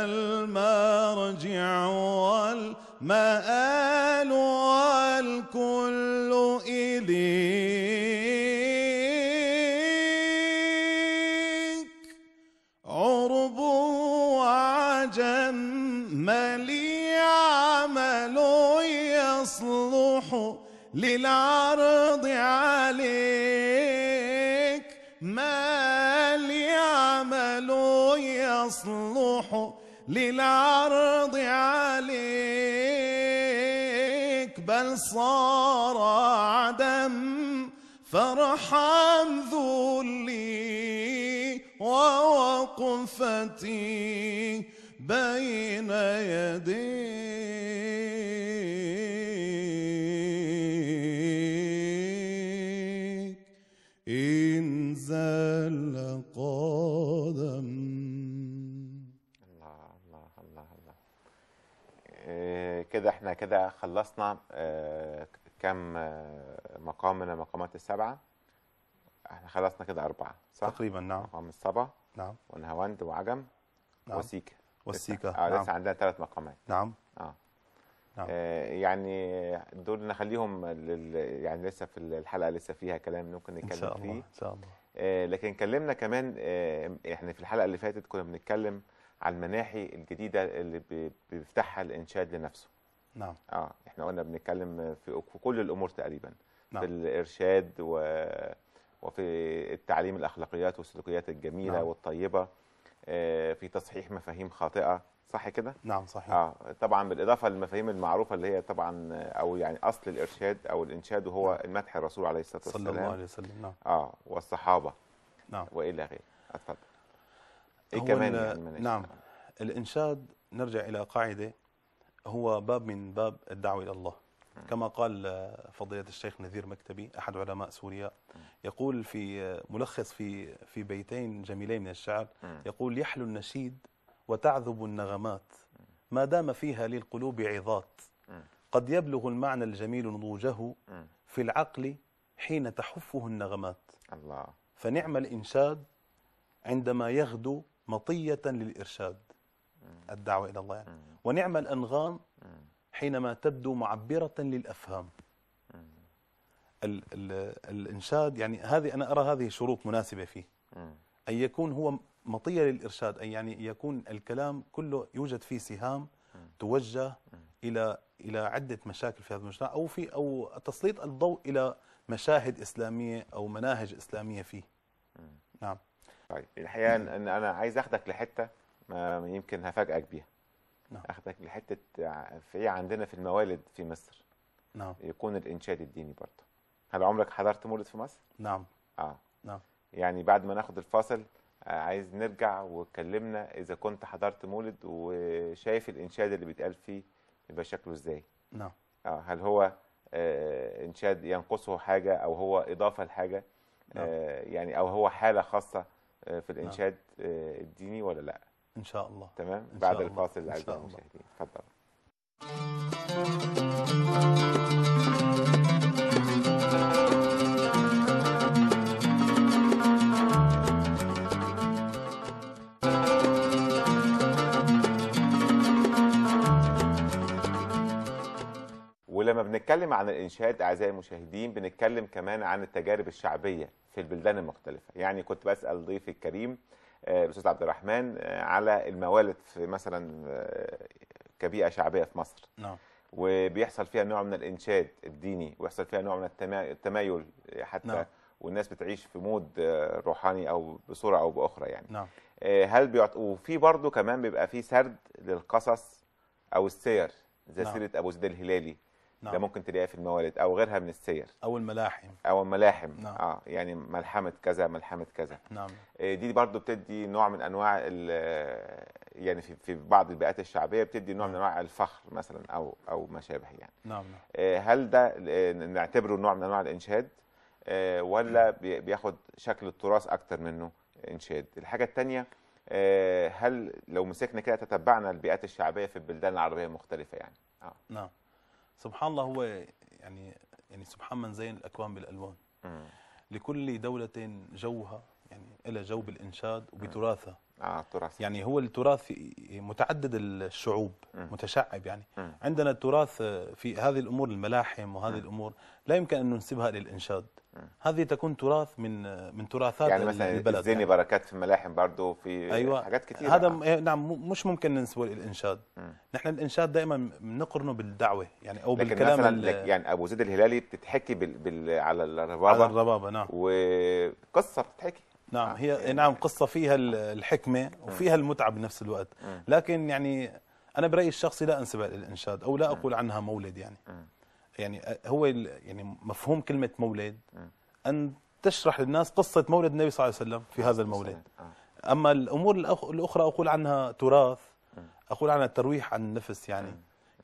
المرجع والمآل والكل إليك عرب وعجم ملي عمل يصلح للعرض العرض عليك بل صار عدم فارحم ذلي ووقفتي بين يديك كده خلصنا آه، كم آه، مقام من المقامات السبعة احنا خلصنا كده أربعة صح؟ تقريبا نعم مقام الصبا نعم ونهاوند وعجم نعم. وسيكا والسيكا لسه. آه نعم. لسه عندنا ثلاث مقامات نعم اه نعم. آه، يعني دول نخليهم لل... يعني لسه في الحلقه لسه فيها كلام ممكن نتكلم فيه إن شاء الله. فيه ان شاء الله لكن كلمنا كمان احنا في الحلقه اللي فاتت كنا بنتكلم على المناحي الجديده اللي بيفتحها الانشاد لنفسه نعم اه احنا قلنا بنتكلم في كل الامور تقريبا نعم. في الارشاد و... وفي التعليم الاخلاقيات والسلوكيات الجميله نعم. والطيبه آه في تصحيح مفاهيم خاطئه صح كده نعم صحيح اه طبعا بالاضافه للمفاهيم المعروفه اللي هي طبعا او يعني اصل الارشاد او الانشاد وهو نعم. المدح الرسول عليه الصلاه والسلام صلى الله عليه وسلم نعم اه والصحابه نعم والى غيره اتفضل ايه كمان يعني نعم الانشاد نرجع الى قاعده هو باب من باب الدعوة إلى الله كما قال آه، فضيلة الشيخ نذير مكتبي أحد علماء سوريا يقول في آه، ملخص في في بيتين جميلين من الشعر يقول يحلو النشيد وتعذب النغمات ما دام فيها للقلوب عظات قد يبلغ المعنى الجميل نضوجه في العقل حين تحفه النغمات الله فنعم الإنشاد عندما يغدو مطية للإرشاد الدعوة إلى الله يعني. ونعم الأنغام حينما تبدو معبرة للأفهام ال ال الإنشاد يعني هذه أنا أرى هذه شروط مناسبة فيه أن يكون هو مطية للإرشاد أن يعني يكون الكلام كله يوجد فيه سهام توجه إلى إلى عدة مشاكل في هذا المجتمع أو في أو تسليط الضوء إلى مشاهد إسلامية أو مناهج إسلامية فيه نعم طيب الحقيقه ان انا عايز أخذك لحته يمكن هفاجئك بيها نعم اخدك لحته في إيه عندنا في الموالد في مصر نعم يكون الانشاد الديني برضه هل عمرك حضرت مولد في مصر نعم اه نعم يعني بعد ما ناخد الفاصل آه، عايز نرجع واتكلمنا اذا كنت حضرت مولد وشايف الانشاد اللي بيتقال فيه يبقى شكله ازاي نعم اه هل هو آه انشاد ينقصه حاجه او هو اضافه لحاجه نعم. آه يعني او هو حاله خاصه آه، في نعم. الانشاد آه، الديني ولا لا ان شاء الله تمام شاء بعد الفاصل اعزائي المشاهدين تفضل ولما بنتكلم عن الانشاد اعزائي المشاهدين بنتكلم كمان عن التجارب الشعبيه في البلدان المختلفه يعني كنت بسال ضيفي الكريم الاستاذ آه، عبد الرحمن آه، على الموالد في مثلا آه، كبيئه شعبيه في مصر نعم وبيحصل فيها نوع من الانشاد الديني ويحصل فيها نوع من التمايل حتى نعم. والناس بتعيش في مود روحاني او بصوره او باخرى يعني نعم. هل بيعت... وفي برضه كمان بيبقى في سرد للقصص او السير زي نعم. سيره ابو زيد الهلالي نعم. ده ممكن تلاقيه في الموالد او غيرها من السير او الملاحم او الملاحم نعم. اه يعني ملحمه كذا ملحمه كذا نعم آه، دي برضو بتدي نوع من انواع آه، يعني في في بعض البيئات الشعبيه بتدي نوع نعم. من انواع الفخر مثلا او او ما شابه يعني نعم, نعم. آه، هل ده نعتبره نوع من انواع الانشاد ولا نعم. بياخد شكل التراث اكتر منه انشاد الحاجه الثانيه هل لو مسكنا كده تتبعنا البيئات الشعبيه في البلدان العربيه المختلفه يعني اه نعم سبحان الله هو يعني يعني سبحان من زين الأكوان بالألوان لكل دولة جوها يعني لها جو بالإنشاد وبتراثها آه تراث يعني هو التراث متعدد الشعوب متشعب يعني عندنا التراث في هذه الأمور الملاحم وهذه الأمور لا يمكن أن ننسبها للإنشاد آه. هذه تكون تراث من من تراثات يعني مثلا البلد الزيني يعني. بركات في الملاحم برضه في أيوة. حاجات كثيره هذا م... إيه، نعم مش ممكن ننسبه للانشاد نحن الانشاد دائما بنقرنه بالدعوه يعني او لكن بالكلام مثلا ال... يعني ابو زيد الهلالي بتتحكي بال... بال... على الربابه على الربابه نعم وقصه بتتحكي نعم آه. هي يعني نعم قصه فيها الحكمه وفيها المتعه بنفس الوقت لكن يعني انا برايي الشخصي لا انسبها للانشاد او لا اقول عنها مولد يعني يعني هو يعني مفهوم كلمه مولد ان تشرح للناس قصه مولد النبي صلى الله عليه وسلم في هذا المولد آه. اما الامور الاخرى اقول عنها تراث اقول عنها ترويح عن النفس يعني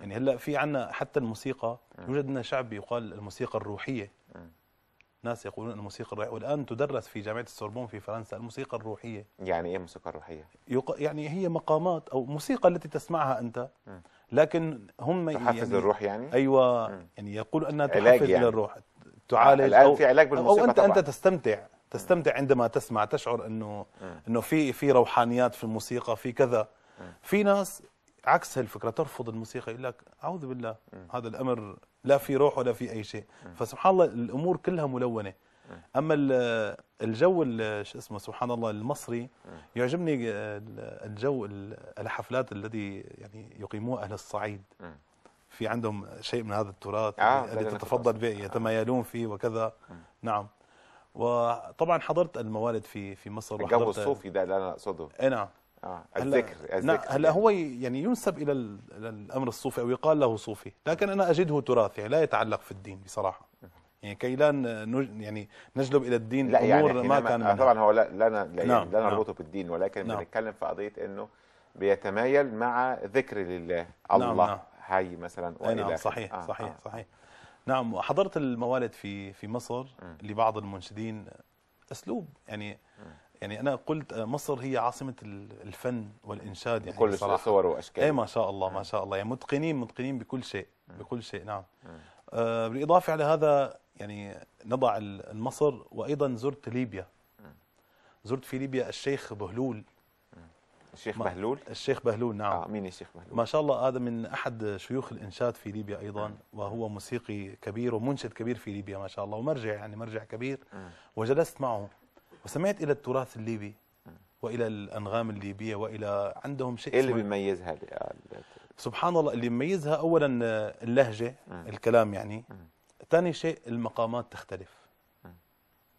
يعني هلا في عنا حتى الموسيقى يوجد لنا شعب يقال الموسيقى الروحيه ناس يقولون الموسيقى الروحيه والان تدرس في جامعه السوربون في فرنسا الموسيقى الروحيه يعني ايه الموسيقى الروحيه يعني هي مقامات او موسيقى التي تسمعها انت لكن هم يعني تحفز يعني الروح يعني ايوه يعني يقول انها تحفز يعني. للروح آه، تعالج الان أو في علاج بالموسيقى او انت طبعا. انت تستمتع تستمتع عندما تسمع تشعر انه م. انه في في روحانيات في الموسيقى في كذا م. في ناس عكس هالفكره ترفض الموسيقى يقول لك اعوذ بالله م. هذا الامر لا في روح ولا في اي شيء فسبحان الله الامور كلها ملونه إيه. اما الجو شو اسمه سبحان الله المصري إيه. يعجبني آه، الجو الحفلات الذي يعني يقيموها اهل الصعيد إيه. في عندهم شيء من هذا التراث آه الذي تتفضل به يتمايلون فيه وكذا نعم وطبعا حضرت الموالد في في مصر الجو الصوفي ده اللي انا اقصده اي نعم آه. الذكر الذكر نعم، هلا يعني. هو يعني ينسب الى الامر الصوفي او يقال له صوفي لكن انا اجده تراث يعني لا يتعلق في الدين بصراحه يعني كي لا يعني نجلب الى الدين لا يعني امور ما كان آه، منها. طبعا هو لا لا يعني نعم، لا, نعم. لا نربطه بالدين ولكن نعم. بنتكلم في قضيه انه بيتمايل مع ذكر لله نعم، الله نعم. حي مثلا نعم صحيح آه صحيح آه. صحيح نعم حضرت الموالد في في مصر م. لبعض المنشدين اسلوب يعني م. يعني انا قلت مصر هي عاصمه الفن والانشاد يعني كل صراحه صور واشكال اي ما شاء الله ما شاء الله يعني متقنين متقنين بكل شيء بكل شيء نعم م. آه، بالاضافه على هذا يعني نضع مصر وايضا زرت ليبيا زرت في ليبيا الشيخ بهلول الشيخ بهلول الشيخ بهلول نعم آه مين الشيخ بهلول ما شاء الله هذا من احد شيوخ الانشاد في ليبيا ايضا نعم. وهو موسيقي كبير ومنشد كبير في ليبيا ما شاء الله ومرجع يعني مرجع كبير نعم. وجلست معه وسمعت الى التراث الليبي نعم. والى الانغام الليبيه والى عندهم شيء ايه اللي بيميز هذا سبحان الله اللي يميزها اولا آه، اللهجه آه. الكلام يعني آه. ثاني شيء المقامات تختلف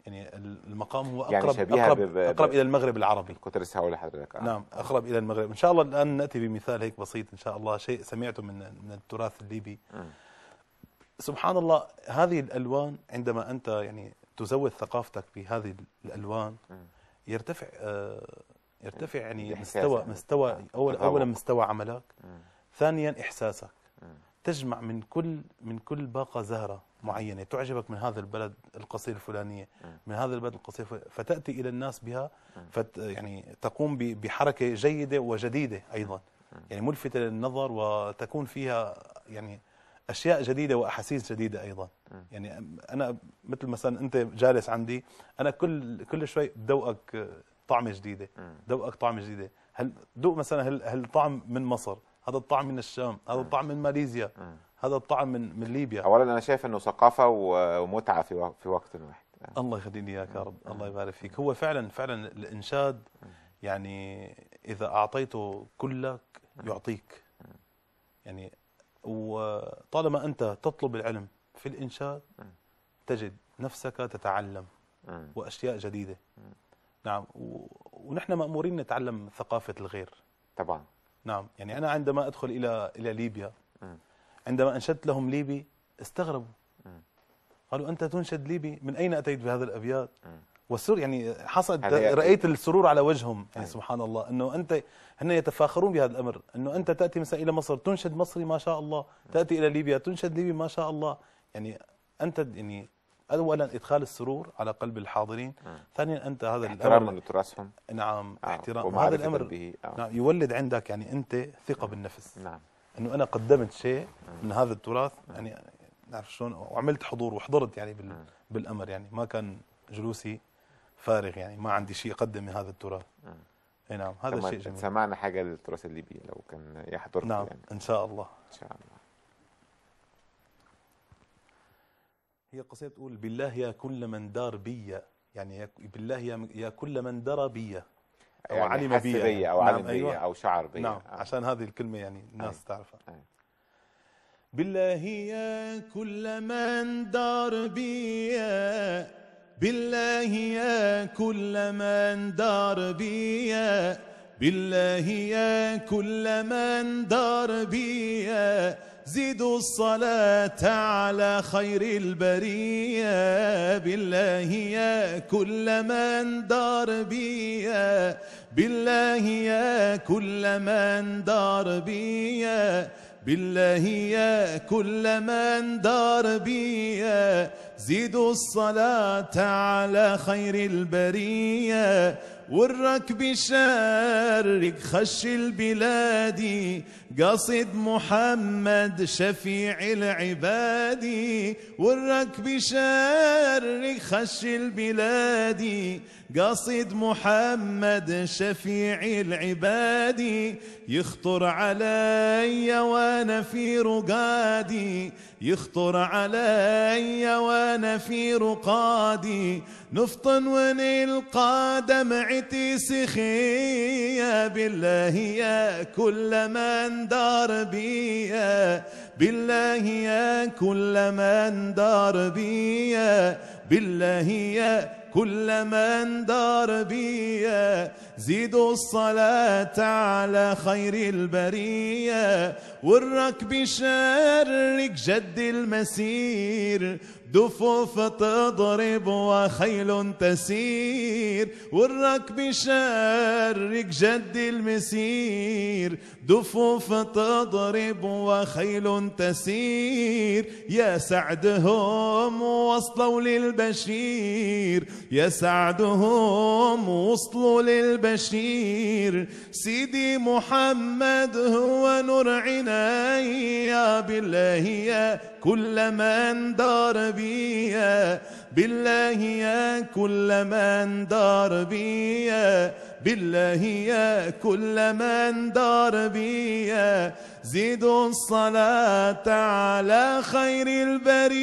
يعني المقام هو اقرب يعني اقرب, أقرب الى المغرب العربي كنت لسه هقول لحضرتك نعم اقرب الى المغرب ان شاء الله الان ناتي بمثال هيك بسيط ان شاء الله شيء سمعته من من التراث الليبي مم. سبحان الله هذه الالوان عندما انت يعني تزود ثقافتك بهذه الالوان يرتفع آه يرتفع يعني مستوى يعني. مستوى اولا مستوى عملك ثانيا إحساسك تجمع من كل من كل باقة زهرة معينة تعجبك من هذا البلد القصير الفلانية من هذا البلد القصير فتأتي إلى الناس بها فت يعني تقوم بحركة جيدة وجديدة أيضا يعني ملفتة للنظر وتكون فيها يعني أشياء جديدة وأحاسيس جديدة أيضا يعني أنا مثل مثلا أنت جالس عندي أنا كل كل شوي ذوقك طعمة جديدة ذوقك طعمة جديدة هل ذوق مثلا هل هل طعم من مصر هذا الطعم من الشام هذا الطعم من ماليزيا هذا الطعم من من ليبيا اولا انا شايف انه ثقافه ومتعه في في وقت واحد الله يخليني اياك يا رب الله يبارك فيك هو فعلا فعلا الانشاد يعني اذا اعطيته كلك يعطيك يعني وطالما انت تطلب العلم في الانشاد تجد نفسك تتعلم واشياء جديده نعم ونحن مامورين نتعلم ثقافه الغير طبعا نعم يعني أنا عندما أدخل إلى إلى ليبيا عندما أنشدت لهم ليبي استغربوا قالوا أنت تنشد ليبي من أين أتيت بهذا الأبيات والسر يعني حصل رأيت السرور على وجههم يعني أيوة. سبحان الله أنه أنت هن يتفاخرون بهذا الأمر أنه أنت تأتي مثلا إلى مصر تنشد مصري ما شاء الله تأتي إلى ليبيا تنشد ليبي ما شاء الله يعني أنت يعني اولا ادخال السرور على قلب الحاضرين ثانيا انت هذا الامر لتراثهم نعم آه. احترام هذا الامر به. آه. نعم يولد عندك يعني انت ثقه بالنفس نعم انه انا قدمت شيء من هذا التراث يعني نعرف شلون وعملت حضور وحضرت يعني بال بالامر يعني ما كان جلوسي فارغ يعني ما عندي شيء اقدم من هذا التراث اي نعم هذا شيء جميل سمعنا حاجه للتراث الليبي لو كان يحضر نعم يعني. ان شاء الله ان شاء الله هي القصيدة تقول بالله يا كل من دار بي يعني بالله يا كل من درى بي أو يعني علم بي, يعني. بي أو نعم علم بي أيوة أو شعر بي نعم آه. عشان هذه الكلمة يعني آه. الناس آه. تعرفها أي. بالله يا كل من دار بي بالله يا كل من دار بي بالله يا كل من دار بي زيدوا الصلاة على خير البرية بالله يا كل من دار بيا بالله يا كل من دار بيا بالله يا كل من دار بيا زيدوا الصلاة على خير البرية والركب شارك خش البلاد قصد محمد شفيع العباد والركب شارك خش البلاد قصد محمد شفيع العباد يخطر علي وانا في رقادي يخطر علي وانا في رقادي نفطن ونلقى دمعتي سخية بالله يا كل من دار بيا بالله يا كل من دار بيا بالله يا كل من دار بيا زيدوا الصلاة على خير البرية والركب شارك جد المسير دفوف تضرب وخيل تسير والركب شارك جد المسير دفوف تضرب وخيل تسير يا سعدهم وصلوا للبشير يسعدهم وصلوا للبشير سيدي محمد هو نور يا بالله يا كل من دار بيا بالله يا كل من دار بيا بالله يا كل من دار بيا زيدوا الصلاة على خير البرية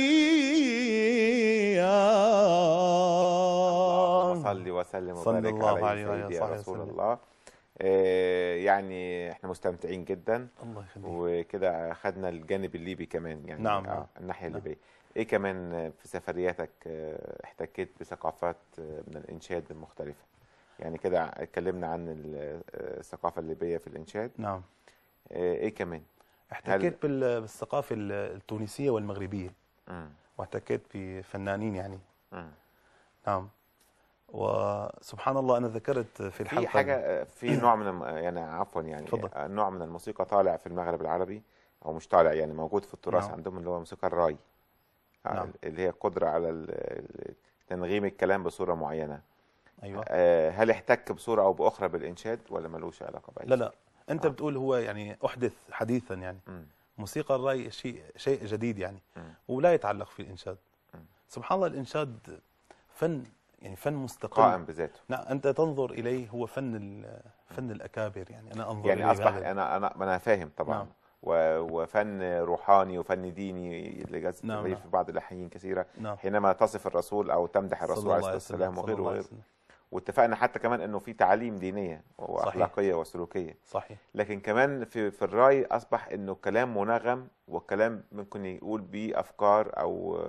صلي وسلم وبارك الله على يا رسول الله آه، يعني احنا مستمتعين جدا الله يخليك وكده خدنا الجانب الليبي كمان يعني نعم آه الناحيه نعم. الليبيه نعم. ايه كمان في سفرياتك آه، احتكيت بثقافات آه، من الانشاد المختلفه يعني كده اتكلمنا عن الثقافه الليبيه في الانشاد نعم آه، ايه كمان احتكيت هل... بالثقافه التونسيه والمغربيه واحتكيت بفنانين يعني م. نعم وسبحان الله انا ذكرت في الحلقه آه، في حاجه في نوع من آه، يعني عفوا يعني فضل. نوع من الموسيقى طالع في المغرب العربي او مش طالع يعني موجود في التراث نعم. عندهم اللي هو موسيقى الراي نعم. اللي هي قدره على تنغيم الكلام بصوره معينه ايوه آه، هل احتك بصوره او باخرى بالانشاد ولا ملوش علاقه باي لا لا انت آه. بتقول هو يعني احدث حديثا يعني م. موسيقى الرأي شيء شيء جديد يعني م. ولا يتعلق في الانشاد م. سبحان الله الانشاد فن يعني فن مستقل قائم بذاته نعم انت تنظر اليه هو فن فن الاكابر يعني انا انظر يعني اصبح انا انا انا فاهم طبعا نعم. وفن روحاني وفن ديني لجاز نعم،, نعم في بعض الاحيان كثيره نعم. حينما تصف الرسول او تمدح الرسول عليه الصلاه والسلام وغيره وغيره واتفقنا حتى كمان انه في تعاليم دينيه واخلاقيه صحيح. وسلوكيه صحيح لكن كمان في في الراي اصبح انه كلام منغم والكلام ممكن يقول بيه افكار او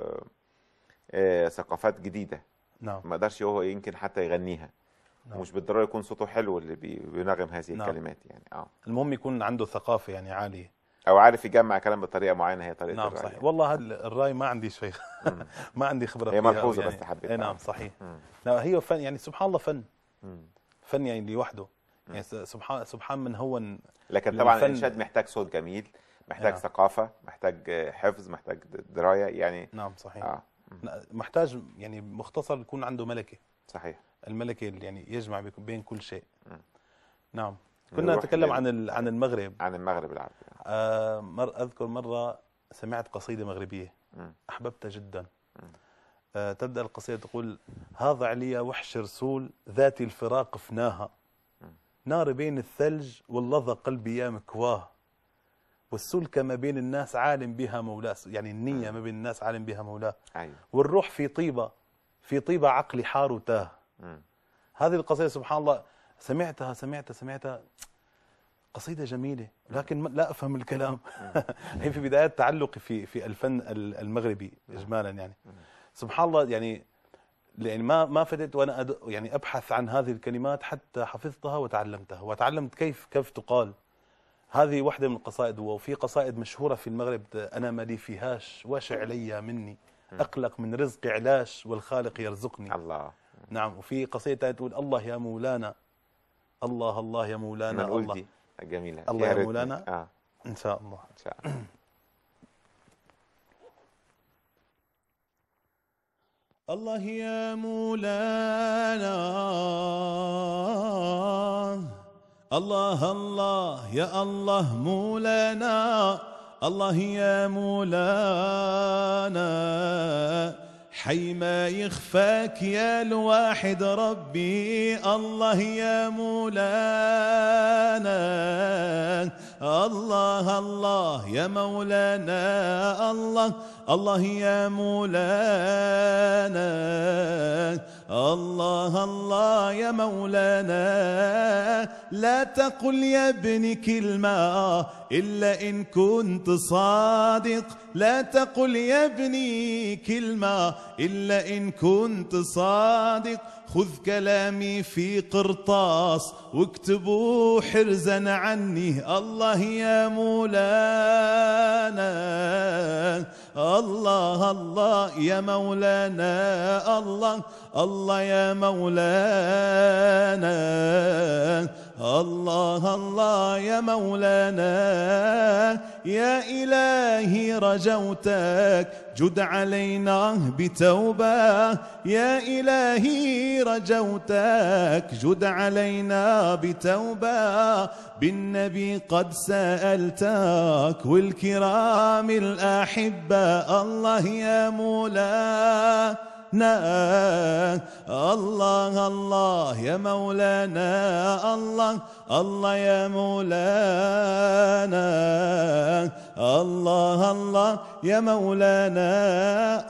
آه، ثقافات جديده نعم ما قدرش هو يمكن حتى يغنيها نعم. ومش بالضروره يكون صوته حلو اللي بينغم هذه نعم. الكلمات يعني اه المهم يكون عنده ثقافه يعني عاليه او عارف يجمع كلام بطريقه معينه هي طريقه نعم صحيح والله الراي ما عندي شيء ما عندي خبره هي ملحوظه يعني بس حبيت إيه، نعم صحيح لا هي فن يعني سبحان الله فن فن يعني لوحده يعني سبحان سبحان من هون لكن طبعا الانشاد محتاج صوت جميل محتاج نعم. ثقافه محتاج حفظ محتاج درايه يعني نعم صحيح آه. محتاج يعني مختصر يكون عنده ملكه صحيح الملكه اللي يعني يجمع بين كل شيء م. نعم كنا نتكلم عن عن المغرب عن المغرب العربي آه مر اذكر مره سمعت قصيده مغربيه م. احببتها جدا آه تبدا القصيده تقول هذا علي وحش رسول ذات الفراق فناها نار بين الثلج واللظى قلبي يا مكواه والسلكة ما بين الناس عالم بها مولاه يعني النية ما بين الناس عالم بها مولاه أيوة. والروح في طيبة في طيبة عقلي حار وتاه هذه القصيدة سبحان الله سمعتها سمعتها سمعتها قصيده جميله لكن لا افهم الكلام هي في بدايه تعلقي في في الفن المغربي اجمالا يعني سبحان الله يعني يعني ما ما فدت وانا يعني ابحث عن هذه الكلمات حتى حفظتها وتعلمتها وتعلمت كيف كيف تقال هذه واحدة من القصائد وفي قصائد مشهورة في المغرب أنا مالي فيهاش واش علي مني أقلق من رزق علاش والخالق يرزقني الله نعم وفي قصيدة تقول الله يا مولانا الله الله يا مولانا الله جميلة الله يا مولانا آه. إن شاء الله إن شاء الله الله يا مولانا الله الله يا الله مولانا الله يا مولانا حي ما يخفاك يا الواحد ربي الله يا مولانا الله الله يا مولانا الله الله يا مولانا الله الله يا مولانا لا تقل يا ابني كلمة إلا إن كنت صادق لا تقل يا ابني كلمة إلا إن كنت صادق خذ كلامي في قرطاس واكتبوا حرزا عني الله يا مولانا الله الله يا مولانا الله الله يا مولانا الله الله يا مولانا يا إلهي رجوتك جد علينا بتوبة يا إلهي رجوتك جد علينا بتوبة بالنبي قد سألتك والكرام الأحبة الله يا مولاي مولانا الله الله يا مولانا الله الله يا مولانا الله الله يا مولانا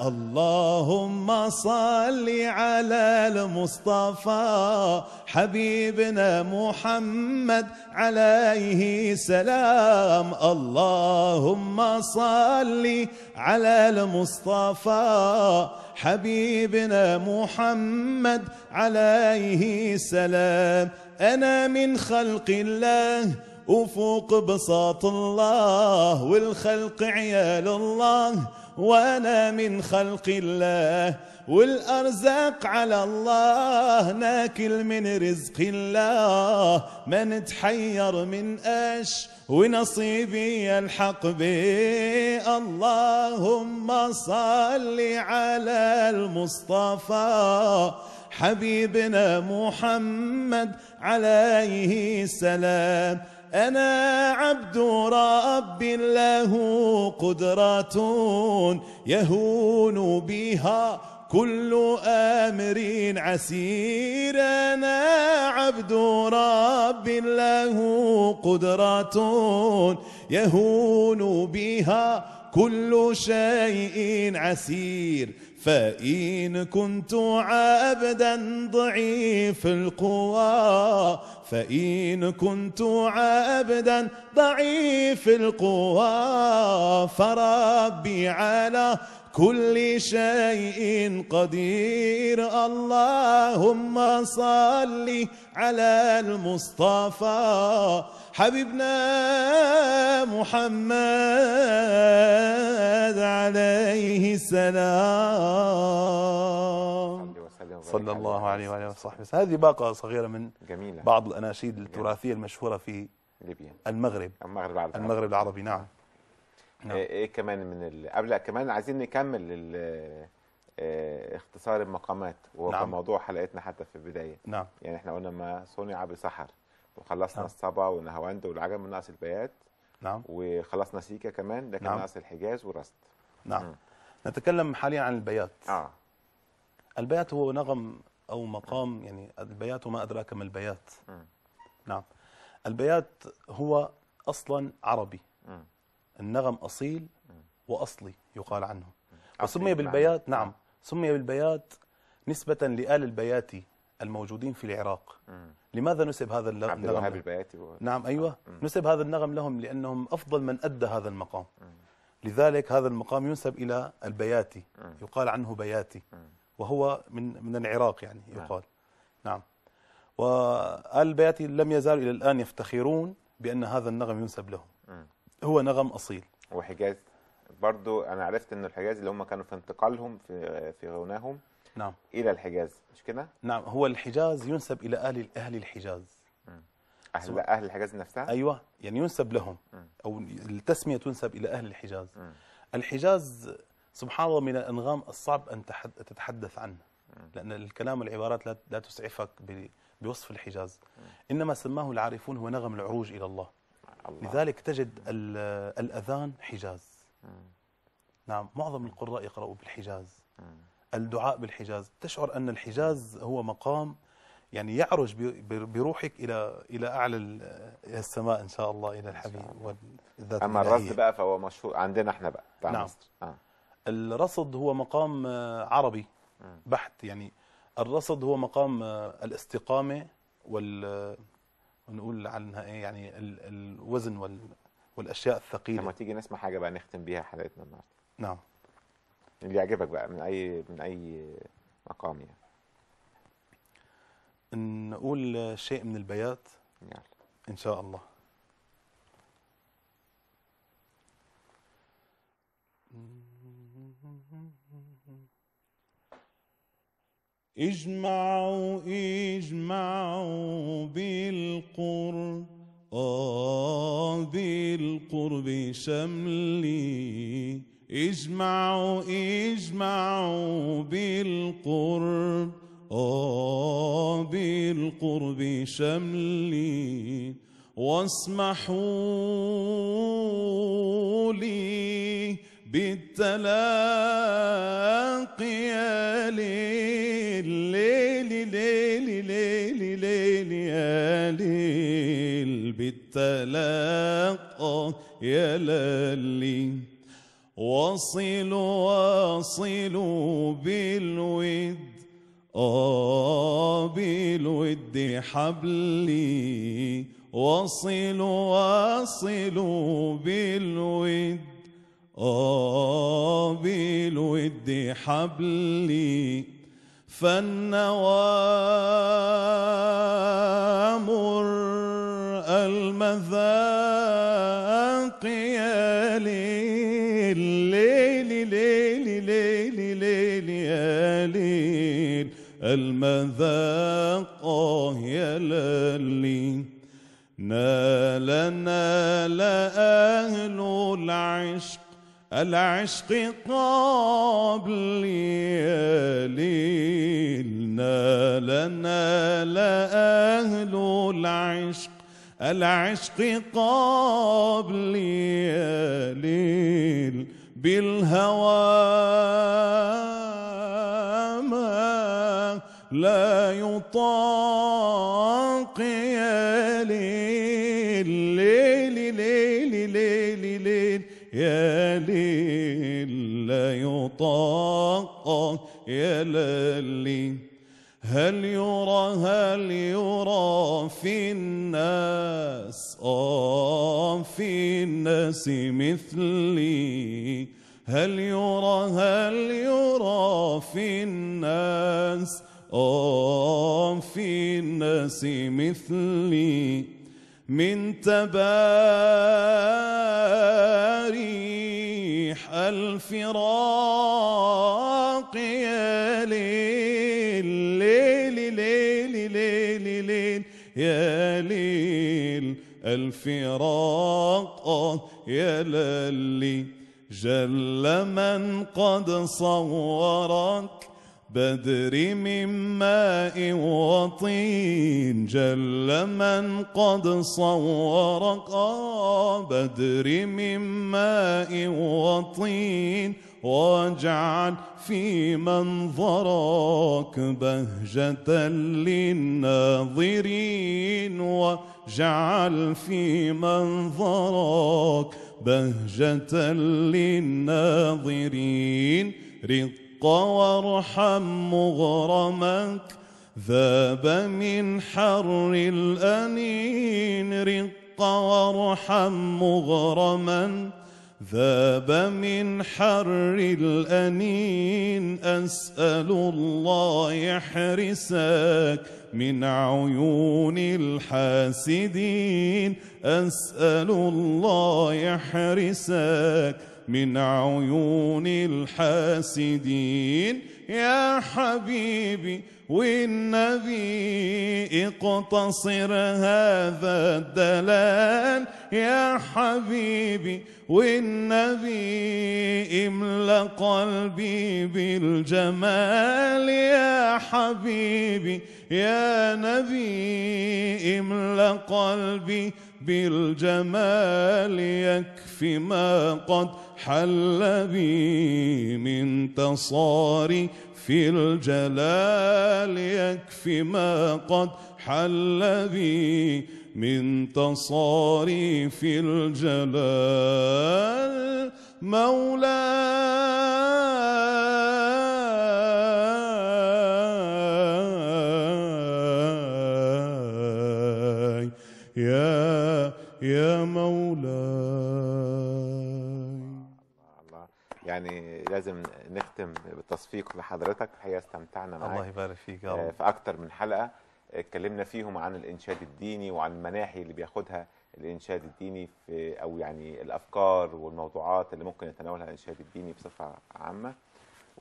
اللهم صل على المصطفى حبيبنا محمد عليه سلام اللهم صل على المصطفى حبيبنا محمد عليه سلام أنا من خلق الله وفوق بساط الله والخلق عيال الله وأنا من خلق الله والأرزاق على الله ناكل من رزق الله ما نتحير من أش ونصيبي يلحق بي اللهم صل على المصطفى حبيبنا محمد عليه السلام أنا عبد رب له قدرة يهون بها كل امر عسير انا عبد رب له قدره يهون بها كل شيء عسير فإن كنت عبدا ضعيف القوى فإن كنت عبدا ضعيف القوى فربي على كل شيء قدير اللهم صل على المصطفى حبيبنا محمد عليه السلام صلى الله عليه وآله وصحبه هذه باقة صغيرة من جميلة بعض الأناشيد التراثية المشهورة في ليبيا المغرب المغرب العربي المغرب العربي نعم, إيه، نعم. ايه كمان من قبل كمان عايزين نكمل إيه، اختصار المقامات وهو نعم. موضوع حلقتنا حتى في البدايه نعم يعني احنا قلنا ما صنع بسحر وخلصنا نعم. الصبا ونهاوند والعجم من ناقص البيات نعم وخلصنا سيكا كمان ده كان نعم. ناقص الحجاز ورست نعم م. نتكلم حاليا عن البيات اه البيات هو نغم او مقام يعني البيات وما ادراك ما البيات م. نعم البيات هو اصلا عربي م. النغم اصيل واصلي يقال عنه وسمي يعني. بالبيات نعم. نعم سمي بالبيات نسبة لآل البياتي الموجودين في العراق لماذا نسب هذا النغم عبد الوهاب البياتي و... نعم أيوة آه. مم. نسب هذا النغم لهم لأنهم أفضل من أدى هذا المقام لذلك هذا المقام ينسب إلى البياتي يقال عنه بياتي وهو من من العراق يعني نعم. يقال نعم وآل البياتي لم يزالوا إلى الآن يفتخرون بأن هذا النغم ينسب لهم هو نغم أصيل وحجاز برضو أنا عرفت أن الحجاز اللي هم كانوا في انتقالهم في في غناهم نعم إلى الحجاز مش كده؟ نعم هو الحجاز ينسب إلى أهل أهل الحجاز أهل أهل الحجاز نفسها؟ أيوه يعني ينسب لهم أو التسمية تنسب إلى أهل الحجاز الحجاز سبحان الله من الأنغام الصعب أن تتحدث عنه لأن الكلام والعبارات لا, لا تسعفك بوصف الحجاز إنما سماه العارفون هو نغم العروج إلى الله, الله. لذلك تجد الأذان حجاز نعم معظم القراء يقرأوا بالحجاز الدعاء بالحجاز تشعر أن الحجاز هو مقام يعني يعرج بروحك إلى إلى أعلى السماء إن شاء الله إلى الحبيب والذات أما الرصد بقى فهو مشهور عندنا إحنا بقى بتاع نعم. مصر آه. الرصد هو مقام آه، عربي بحت يعني الرصد هو مقام آه، الاستقامة وال نقول عنها ايه يعني الوزن وال... والاشياء الثقيله لما تيجي نسمع حاجه بقى نختم بيها حلقتنا النهارده نعم اللي يعجبك بقى من اي من اي مقام يعني نقول شيء من البيات يلا ان شاء الله اجمعوا اجمعوا بالقرب آه بالقرب شملي اجمعوا اجمعوا بالقرب آه بالقرب شملي واسمحوا لي بالتلاقي ليل ليل ليل ليل ليل يا ليل بالتلاقى يا ليل وصلوا وصلوا بالود آه بالود حبلي وصلوا وصلوا بالود آه بالود حبلي فالنوامر المذاق المذاق يا للي نالنا لأهل العشق العشق قبل ليل نالنا لأهل العشق العشق قبل ليل بالهوى لا يطاق يا ليل ليل ليل ليل ليل يا ليل لا يطاق يا ليل هل يرى هل يرى في الناس آه في الناس مثلي هل يرى هل يرى في الناس في الناس مثلي من تباريح الفراق يا ليل ليل ليل ليل ليل يا ليل الفراق يا للي جل من قد صورك بدر من ماء وطين جل من قد صور بدر من ماء وطين واجعل في منظرك بهجة للناظرين واجعل في منظرك بهجة للناظرين رق رق وارحم مغرمك ذاب من حر الأنين رق وارحم مغرما ذاب من حر الأنين أسأل الله يحرسك من عيون الحاسدين أسأل الله يحرسك من عيون الحاسدين يا حبيبي والنبي اقتصر هذا الدلال يا حبيبي والنبي املا قلبي بالجمال يا حبيبي يا نبي املا قلبي بالجمال يكفي ما قد حل بي من تصاري في الجلال يكفي ما قد حل بي من تصاريف الجلال مولاي يا يا مولاي الله يعني لازم نختم بالتصفيق لحضرتك الحقيقه استمتعنا معاك الله يبارك فيك يا آه، رب في اكثر من حلقه اتكلمنا فيهم عن الانشاد الديني وعن المناحي اللي بياخدها الانشاد الديني في او يعني الافكار والموضوعات اللي ممكن يتناولها الانشاد الديني بصفه عامه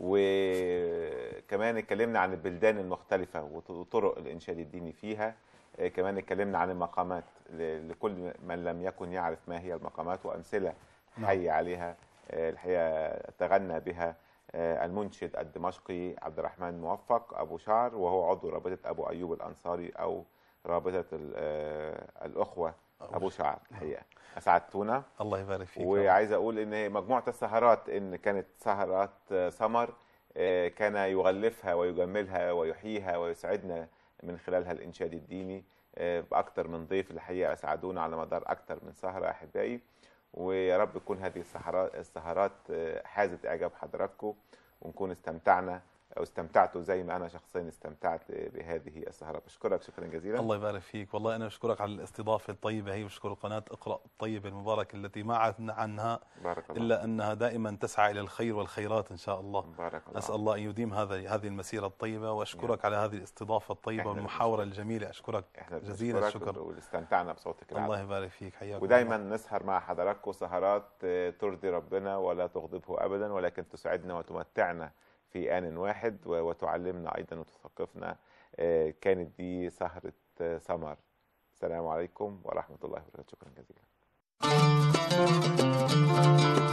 وكمان اتكلمنا عن البلدان المختلفه وطرق الانشاد الديني فيها آه، كمان اتكلمنا عن المقامات لكل من لم يكن يعرف ما هي المقامات وامثله نعم. حي عليها آه، الحقيقه تغنى بها آه، المنشد الدمشقي عبد الرحمن موفق أبو شعر وهو عضو رابطة أبو أيوب الأنصاري أو رابطة آه، الأخوة أبو شعر الحقيقة أسعدتونا الله يبارك فيك وعايز أقول إن مجموعة السهرات إن كانت سهرات آه، سمر كان يغلفها ويجملها ويحييها ويسعدنا من خلالها الإنشاد الديني بأكثر من ضيف الحقيقة أسعدونا على مدار أكثر من سهرة أحبائي ويا رب تكون هذه السهرات آه، حازت اعجاب حضراتكم ونكون استمتعنا او استمتعتوا زي ما انا شخصيا استمتعت بهذه السهره بشكرك شكرا جزيلا الله يبارك فيك والله انا بشكرك على الاستضافه الطيبه هي بشكر قناه اقرا الطيبه المباركه التي ما عدنا عنها بارك الله. الا انها دائما تسعى الى الخير والخيرات ان شاء الله بارك الله. اسال الله ان يديم هذا هذه المسيره الطيبه واشكرك يعني. على هذه الاستضافه الطيبه والمحاوره الجميله اشكرك جزيلا الشكر واستمتعنا بصوتك العالم. الله يبارك فيك حياك ودائما نسهر مع حضراتكم سهرات ترضي ربنا ولا تغضبه ابدا ولكن تسعدنا وتمتعنا في آن واحد وتعلمنا أيضا وتثقفنا آه، كانت دي سهرة آه، سمر السلام عليكم ورحمة الله وبركاته شكرا جزيلا